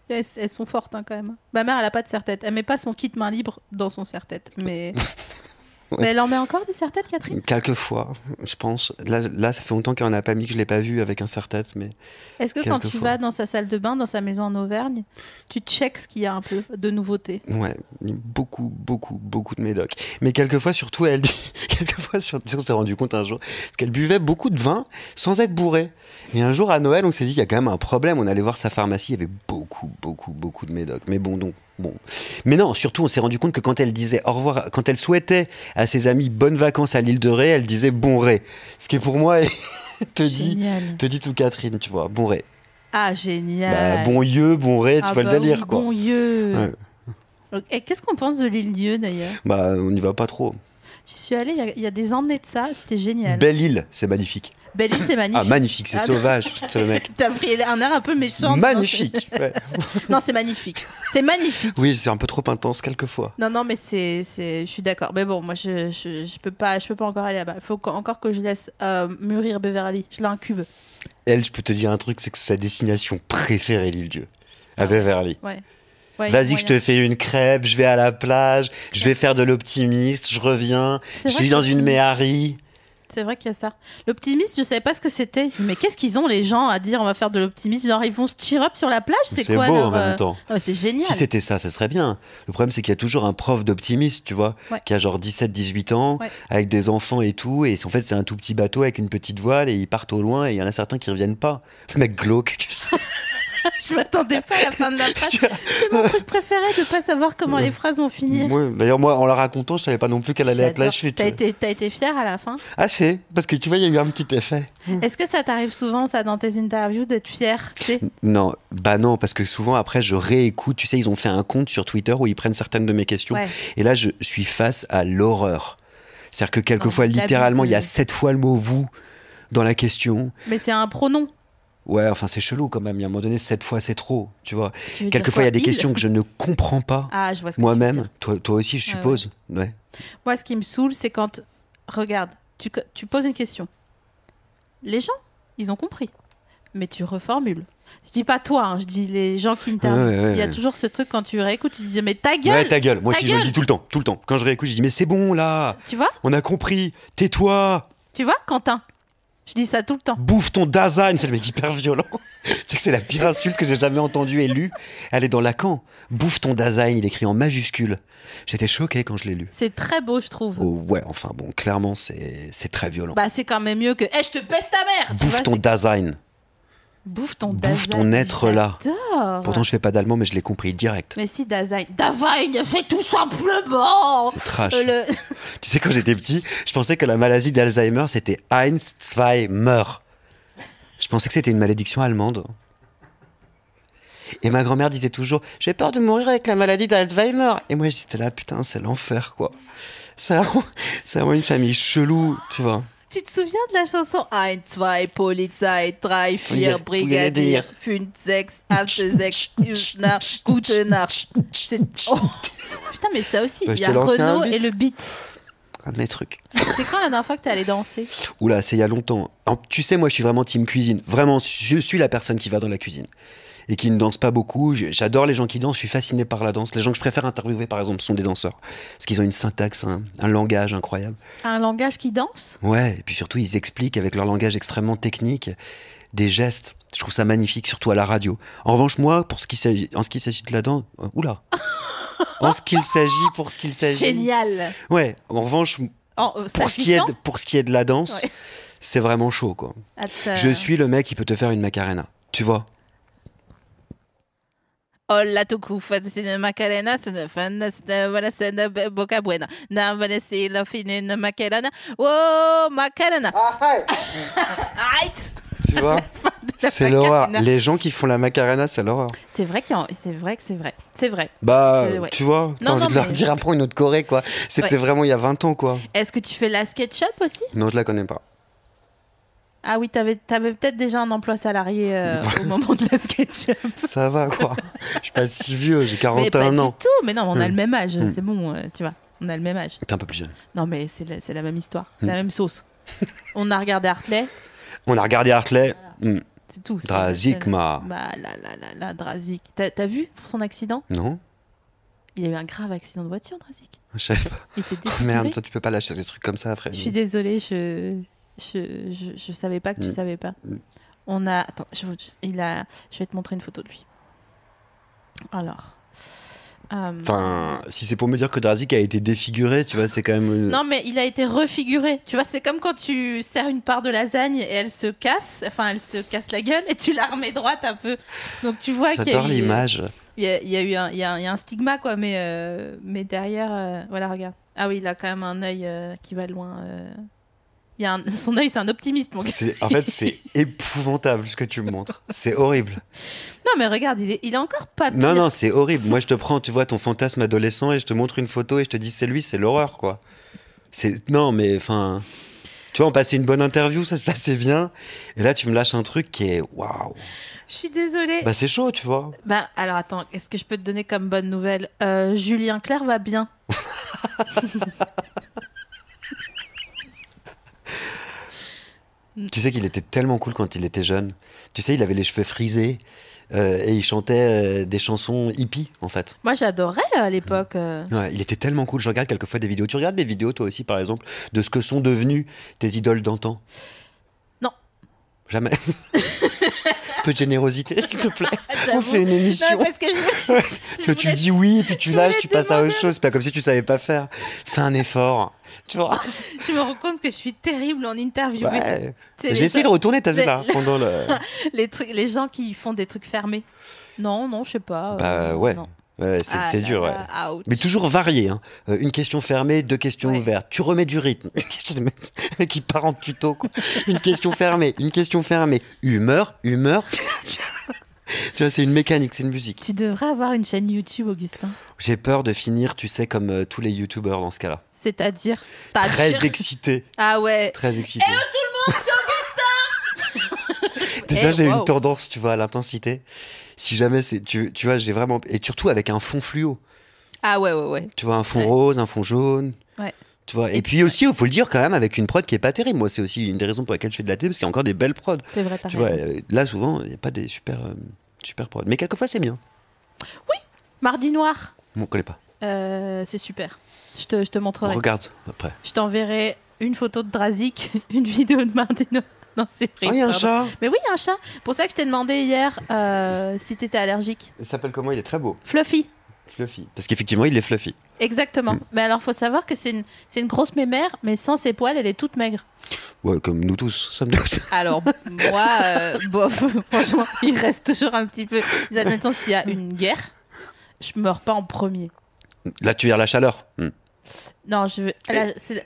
Elles, sont fortes hein, quand même. Ma mère, elle a pas de serre-tête. Elle met pas son kit main libre dans son serre-tête. Mais Mais elle en met encore des serre-têtes, Catherine Quelquefois, je pense. Là, ça fait longtemps qu'elle n'en a pas mis, que je l'ai pas vu avec un serre mais. Est-ce que quand tu vas dans sa salle de bain, dans sa maison en Auvergne, tu checks ce qu'il y a un peu de nouveauté Ouais, beaucoup, beaucoup, beaucoup de Médoc. Mais quelquefois, surtout, elle dit. quelquefois, surtout, on s'est rendu compte un jour qu'elle buvait beaucoup de vin sans être bourrée. Et un jour à Noël, on s'est dit, il y a quand même un problème. On allait voir sa pharmacie, il y avait beaucoup, beaucoup, beaucoup de Médoc. Mais bon, donc Bon. Mais non, surtout, on s'est rendu compte que quand elle disait au revoir, quand elle souhaitait à ses amis bonnes vacances à l'île de Ré, elle disait bon Ré. Ce qui, pour moi, te, dit, te dit tout Catherine, tu vois, bon Ré. Ah, génial. Bah, bon lieu, bon Ré, tu ah vois le bah délire, Bon lieu. qu'est-ce qu'on pense de l'île Dieu d'ailleurs Bah, on n'y va pas trop. J'y suis allée il y, y, a des années de ça, c'était génial. Belle île, c'est magnifique. Belle c'est magnifique. Ah, magnifique, c'est ah, sauvage, ce mec. T'as pris un air un peu méchant. Magnifique. non, c'est magnifique. C'est magnifique. Oui, c'est un peu trop intense quelquefois. Non, non, mais c'est, je suis d'accord. Mais bon, moi, je, je, peux pas, je peux pas encore aller là-bas. Il faut encore que je laisse euh, mûrir Beverly. Je l'incube. Elle, je peux te dire un truc, c'est que sa destination préférée, l'île Dieu, à ah. Beverly. Ouais. Vas-y, que je te fais une crêpe, je vais à la plage, je vais faire de l'optimiste, je reviens, je suis dans une méhari. C'est vrai qu'il y a ça. l'optimiste je ne savais pas ce que c'était. mais qu'est-ce qu'ils ont les gens à dire on va faire de l'optimisme Genre ils vont se cheer up sur la plage C'est quoi beau en même euh, temps. c'est génial. Si c'était ça, ce serait bien. Le problème, c'est qu'il y a toujours un prof d'optimiste, tu vois, qui a genre 17-18 ans, avec des enfants et tout. Et en fait, c'est un tout petit bateau avec une petite voile et ils partent au loin et il y en a certains qui reviennent pas. Le mec glauque, tu sais. je m'attendais pas à la fin de la phrase. C'est mon truc préféré de pas savoir comment les phrases vont finir. D'ailleurs, moi, en la racontant, je savais pas non plus qu'elle allait être la Tu été, as été fière à la fin Assez, ah, parce que tu vois, il y a eu un petit effet. Mmh. Est-ce que ça t'arrive souvent, ça, dans tes interviews, d'être fière Non, bah non, parce que souvent après, je réécoute. Tu sais, ils ont fait un compte sur Twitter où ils prennent certaines de mes questions. Et là, je suis face à l'horreur. C'est-à-dire que quelquefois, oh, littéralement, il y a sept fois le mot vous dans la question. Mais c'est un pronom. Ouais, enfin c'est chelou quand même. Il y a un moment donné, cette fois c'est trop, tu vois. Quelquefois il y a des questions que je ne comprends pas ah, moi-même. Toi, toi, aussi, je suppose. Ouais, Moi, ce qui me saoule, c'est quand, regarde, tu, poses une question. Les gens, ils ont compris mais tu reformules. Je dis pas toi, hein, je dis les gens qui me Il y a toujours ce truc quand tu réécoutes, tu dis mais ta gueule. Ouais, ta gueule. Moi si aussi, je le dis tout le temps, tout le temps. Quand je réécoute, je dis mais c'est bon là. Tu vois On a compris. Tais-toi. Tu vois, Quentin je dis ça tout le temps. Bouffe ton dasein !» c'est le mec hyper violent. que c'est la pire insulte que j'ai jamais entendue et lue. Elle est dans Lacan. Bouffe ton dasein !» il écrit en majuscule. J'étais choqué quand je l'ai lu. C'est très beau, je trouve. Oh ouais, enfin bon, clairement, c'est très violent. Bah, c'est quand même mieux que. Eh, je te pèse ta mère Bouffe ton dasein !» Bouffe ton ton être là. Pourtant, je fais pas d'allemand, mais je l'ai compris direct. Mais si, Dasein. Dasein, c'est tout simplement. C'est trash. Euh, tu sais, quand j'étais petit, je pensais que la maladie d'Alzheimer, c'était Heinz Zweimer. Je pensais que c'était une malédiction allemande. Et ma grand-mère disait toujours J'ai peur de mourir avec la maladie d'Alzheimer. Et moi, j'étais là, putain, c'est l'enfer, quoi. C'est vraiment, vraiment une famille chelou, tu vois tu te souviens de la chanson Ein, zwei, Polizei, drei, vier, Brigadier, fünf, sechs, acht, sechs, Hübner, gute Nacht. Oh. Putain, mais ça aussi, bah, il y a Renault et le beat. Un de mes trucs. C'est quand la dernière fois que t'es allé danser Oula, c'est il y a longtemps. Tu sais, moi, je suis vraiment team cuisine. Vraiment, je suis la personne qui va dans la cuisine et qui ne dansent pas beaucoup. J'adore les gens qui dansent, je suis fasciné par la danse. Les gens que je préfère interviewer, par exemple, sont des danseurs. Parce qu'ils ont une syntaxe, un, langage incroyable. Un langage qui danse Ouais, et puis surtout, ils expliquent avec leur langage extrêmement technique des gestes. Je trouve ça magnifique, surtout à la radio. En revanche, moi, pour ce qui s'agit, en ce qui s'agit de la danse, euh, oula, en ce qu'il s'agit, pour ce qu'il s'agit. Génial. Ouais. En revanche, euh, pour, ce qui est de, pour ce qui est de la danse, c'est vraiment chaud, quoi. Euh, je suis le mec qui peut te faire une macarena. Tu vois Hola tu cufa une Macarena, sin fan, voilà, c'est boca buena. Na vale si la fine Macarena. Oh Macarena. Ah, right. Tu vois C'est l'horreur. Les gens qui font la Macarena, c'est l'horreur. C'est vrai que c'est vrai que c'est vrai. C'est vrai. Bah, tu vois, t'as envie non, de leur dire apprends une autre Corée quoi. C'était vraiment il y a 20 ans quoi. Est-ce que tu fais la SketchUp aussi Non, je la connais pas. Ah oui, t'avais avais, peut-être déjà un emploi salarié euh, au moment de la SketchUp. Ça va quoi. Je suis pas si vieux, j'ai 41 mais pas ans. Du tout, mais non, on a hmm. le même âge, hmm. c'est bon, euh, tu vois. On a le même âge. T'es un peu plus jeune. Non, mais c'est la, même histoire, C'est hmm. la même sauce. on a regardé Hartley. On a regardé Hartley. C'est tout. Drazik, ma. Bah, là, là, là, là Drazik. T'as vu pour son accident Non. Il y a eu un grave accident de voiture, Drazik. Je sais pas. Il était oh, Merde, toi, tu peux pas lâcher des trucs comme ça après. Je suis désolé je. Je, je, savais pas que tu mm. savais pas. Mm. On a. Attends, je, il a, je vais te montrer une photo de lui. Alors. Euh, enfin, si c'est pour me dire que Drazik a été défiguré, tu vois, c'est quand même. Non, mais il a été refiguré. Tu vois, c'est comme quand tu sers une part de lasagne et elle se casse, enfin, elle se casse la gueule et tu la remets droite un peu. Donc tu vois qu'il y a euh, l'image. Il y a, eu un, y a un, stigma, quoi, mais, euh, mais derrière. voilà, regarde. Ah oui, il a quand même un œil qui va loin. son œil, c'est un optimiste. En fait, c'est épouvantable ce que tu me montres. C'est horrible. Non, mais regarde, il est, encore pas. Non, non, c'est horrible. Moi, je te prends, tu vois, ton fantasme adolescent et je te montre une photo et je te dis, c'est lui, c'est l'horreur, quoi. C'est non, mais enfin, tu vois, on passait une bonne interview, ça se passait bien, et là, tu me lâches un truc qui est waouh. Je suis désolée. Bah, c'est chaud, tu vois. Bah, alors attends, est-ce que je peux te donner comme bonne nouvelle euh, Julien Clerc va bien. Mm. Tu sais qu'il était tellement cool quand il était jeune. Tu sais, il avait les cheveux frisés euh, et il chantait euh, des chansons hippies, en fait. Moi, j'adorais à l'époque. Mm. Euh. Ouais, il était tellement cool. Je regarde quelquefois des vidéos. Tu regardes des vidéos, toi aussi, par exemple, de ce que sont devenus tes idoles d'antan Non. Jamais. peu de générosité, s'il te plaît. On fait une émission. que, tu dis oui, puis tu lâches, tu passes à autre chose. C'est pas comme si tu savais pas faire. Fais un effort tu vois. Je me rends compte que je suis terrible en interview. J'essaie bah, J'ai essayé de retourner, ta vu là, pendant le... les, trucs, les gens qui font des trucs fermés. Non, non, je sais pas. Euh, bah ouais. c'est ah dur, mais toujours varié. Hein. Euh, une question fermée, deux questions ouvertes. Tu remets du rythme. qui part en tuto. Une question fermée, une question fermée. Humeur, humeur tu vois, c'est une mécanique, c'est une musique. Tu devrais avoir une chaîne YouTube, Augustin. J'ai peur de finir, tu sais, comme euh, tous les YouTubers dans ce cas-là. C'est-à-dire Très excité. Ah ouais. Très excité. Hello tout le monde, c'est Augustin Déjà, j'ai eh, une tendance, tu vois, à l'intensité. Si jamais c'est. Tu, vois, j'ai vraiment. Et surtout avec un fond fluo. Ah ouais, ouais, ouais. Tu vois, un fond rose, un fond jaune. Ouais. Tu vois, et, puis aussi, il faut le dire quand même, avec une prod qui est pas terrible. Moi, c'est aussi une des raisons pour lesquelles je fais de la télé, parce qu'il y a encore des belles prods. C'est vrai, tu vois, euh, Là, souvent, il n'y a pas des super. Euh, super prod. Mais quelquefois, c'est bien. Oui, Mardi Noir. On ne connaît pas. Euh, c'est super. Je te, je montrerai. Regarde après. Je t'enverrai une photo de Drazik, une vidéo de Mardi Noir. Non, c'est vrai. Ah, un chat. Mais oui, il y a un chat. Pour ça que je t'ai demandé hier euh, si étais allergique. Il s'appelle comment Il est très beau. Fluffy. Fluffy. Parce qu'effectivement, il est fluffy. Exactement. Mm. Mais alors, faut savoir que c'est une, une grosse mémère, mais sans ses poils, elle est toute maigre. Ouais, comme nous tous, sommes tous. Alors, moi, euh, bof, franchement, il reste toujours un petit peu. Admettons, s'il y a une guerre, je meurs pas en premier. Là, tu veux la chaleur. Hmm. Non, je veux...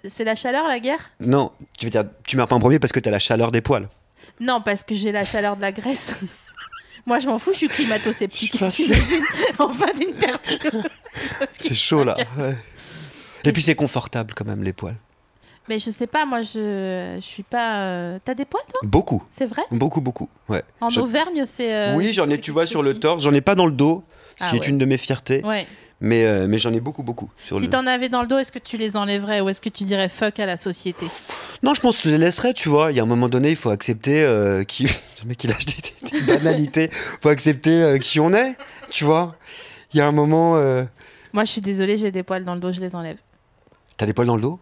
c'est la chaleur, la guerre Non, tu veux dire, tu meurs pas en premier parce que tu as la chaleur des poils. Non, parce que j'ai la chaleur de la graisse. Moi, je m'en fous, je suis climato-sceptique. En c'est chaud là. Et puis c'est confortable quand même les poils. Mais je sais pas, moi je, je suis pas. Tu euh, T'as des poils toi Beaucoup. C'est vrai Beaucoup, beaucoup. Ouais. En Auvergne, c'est. Euh, oui, j'en ai, tu vois, sur le torse. J'en ai pas dans le dos, ce ah qui est une de mes fiertés. Ouais. Mais, euh, mais j'en ai beaucoup, beaucoup. Sur si t'en avais dans le dos, est-ce que tu les enlèverais ou est-ce que tu dirais fuck à la société Non, je pense que je les laisserais, tu vois. Il y a un moment donné, il faut accepter euh, qui. le mec, il a des, banalités. Il faut accepter euh, qui on est, tu vois. Il y a un moment. Moi, je suis désolée, j'ai des poils dans le dos, je les enlève. T'as des poils dans le dos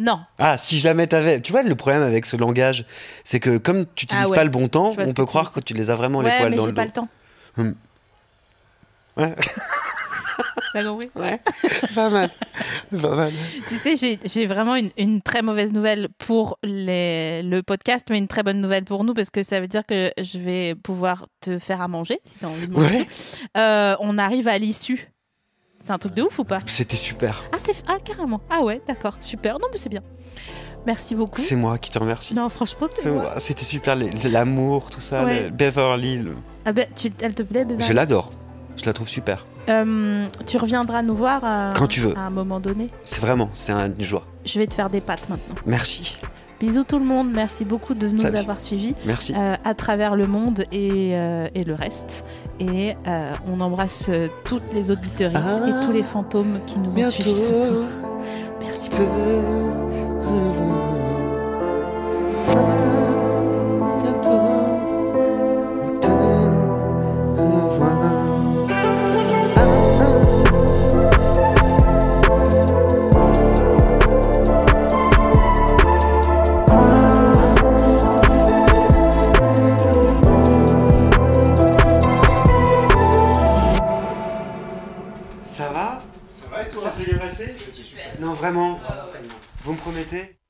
non. Ah, si jamais t'avais. Tu vois, le problème avec ce langage, c'est que comme tu n'utilises ah pas le bon temps, on peut croire que tu les as vraiment les poils dans le dos. mais pas le temps. Hmm. Ouais. T'as compris Ouais. Pas mal. Pas mal. Tu sais, j'ai vraiment une, très mauvaise nouvelle pour les, le podcast, mais une très bonne nouvelle pour nous parce que ça veut dire que je vais pouvoir te faire à manger si t'as envie de manger. Euh, on arrive à l'issue. C'est un truc de ouf ou pas C'était super. Ah, ah, carrément. Ah ouais, d'accord, super. Non, mais c'est bien. Merci beaucoup. C'est moi qui te remercie. Non, franchement, c'est moi. C'était super, l'amour, tout ça, Beverly. Ah ben, elle te plaît, Beverly Je l'adore. Je la trouve super. Euh, tu reviendras nous voir euh, quand tu veux. à un moment donné. C'est vraiment, c'est une joie. Je vais te faire des pâtes maintenant. Merci. Bisous tout le monde, merci beaucoup de nous avoir suivis merci. Euh, à travers le monde et, et le reste. Et on embrasse toutes les auditrices et ah, tous les fantômes qui nous ont suivis ce soir. Merci beaucoup. Vraiment Vous me promettez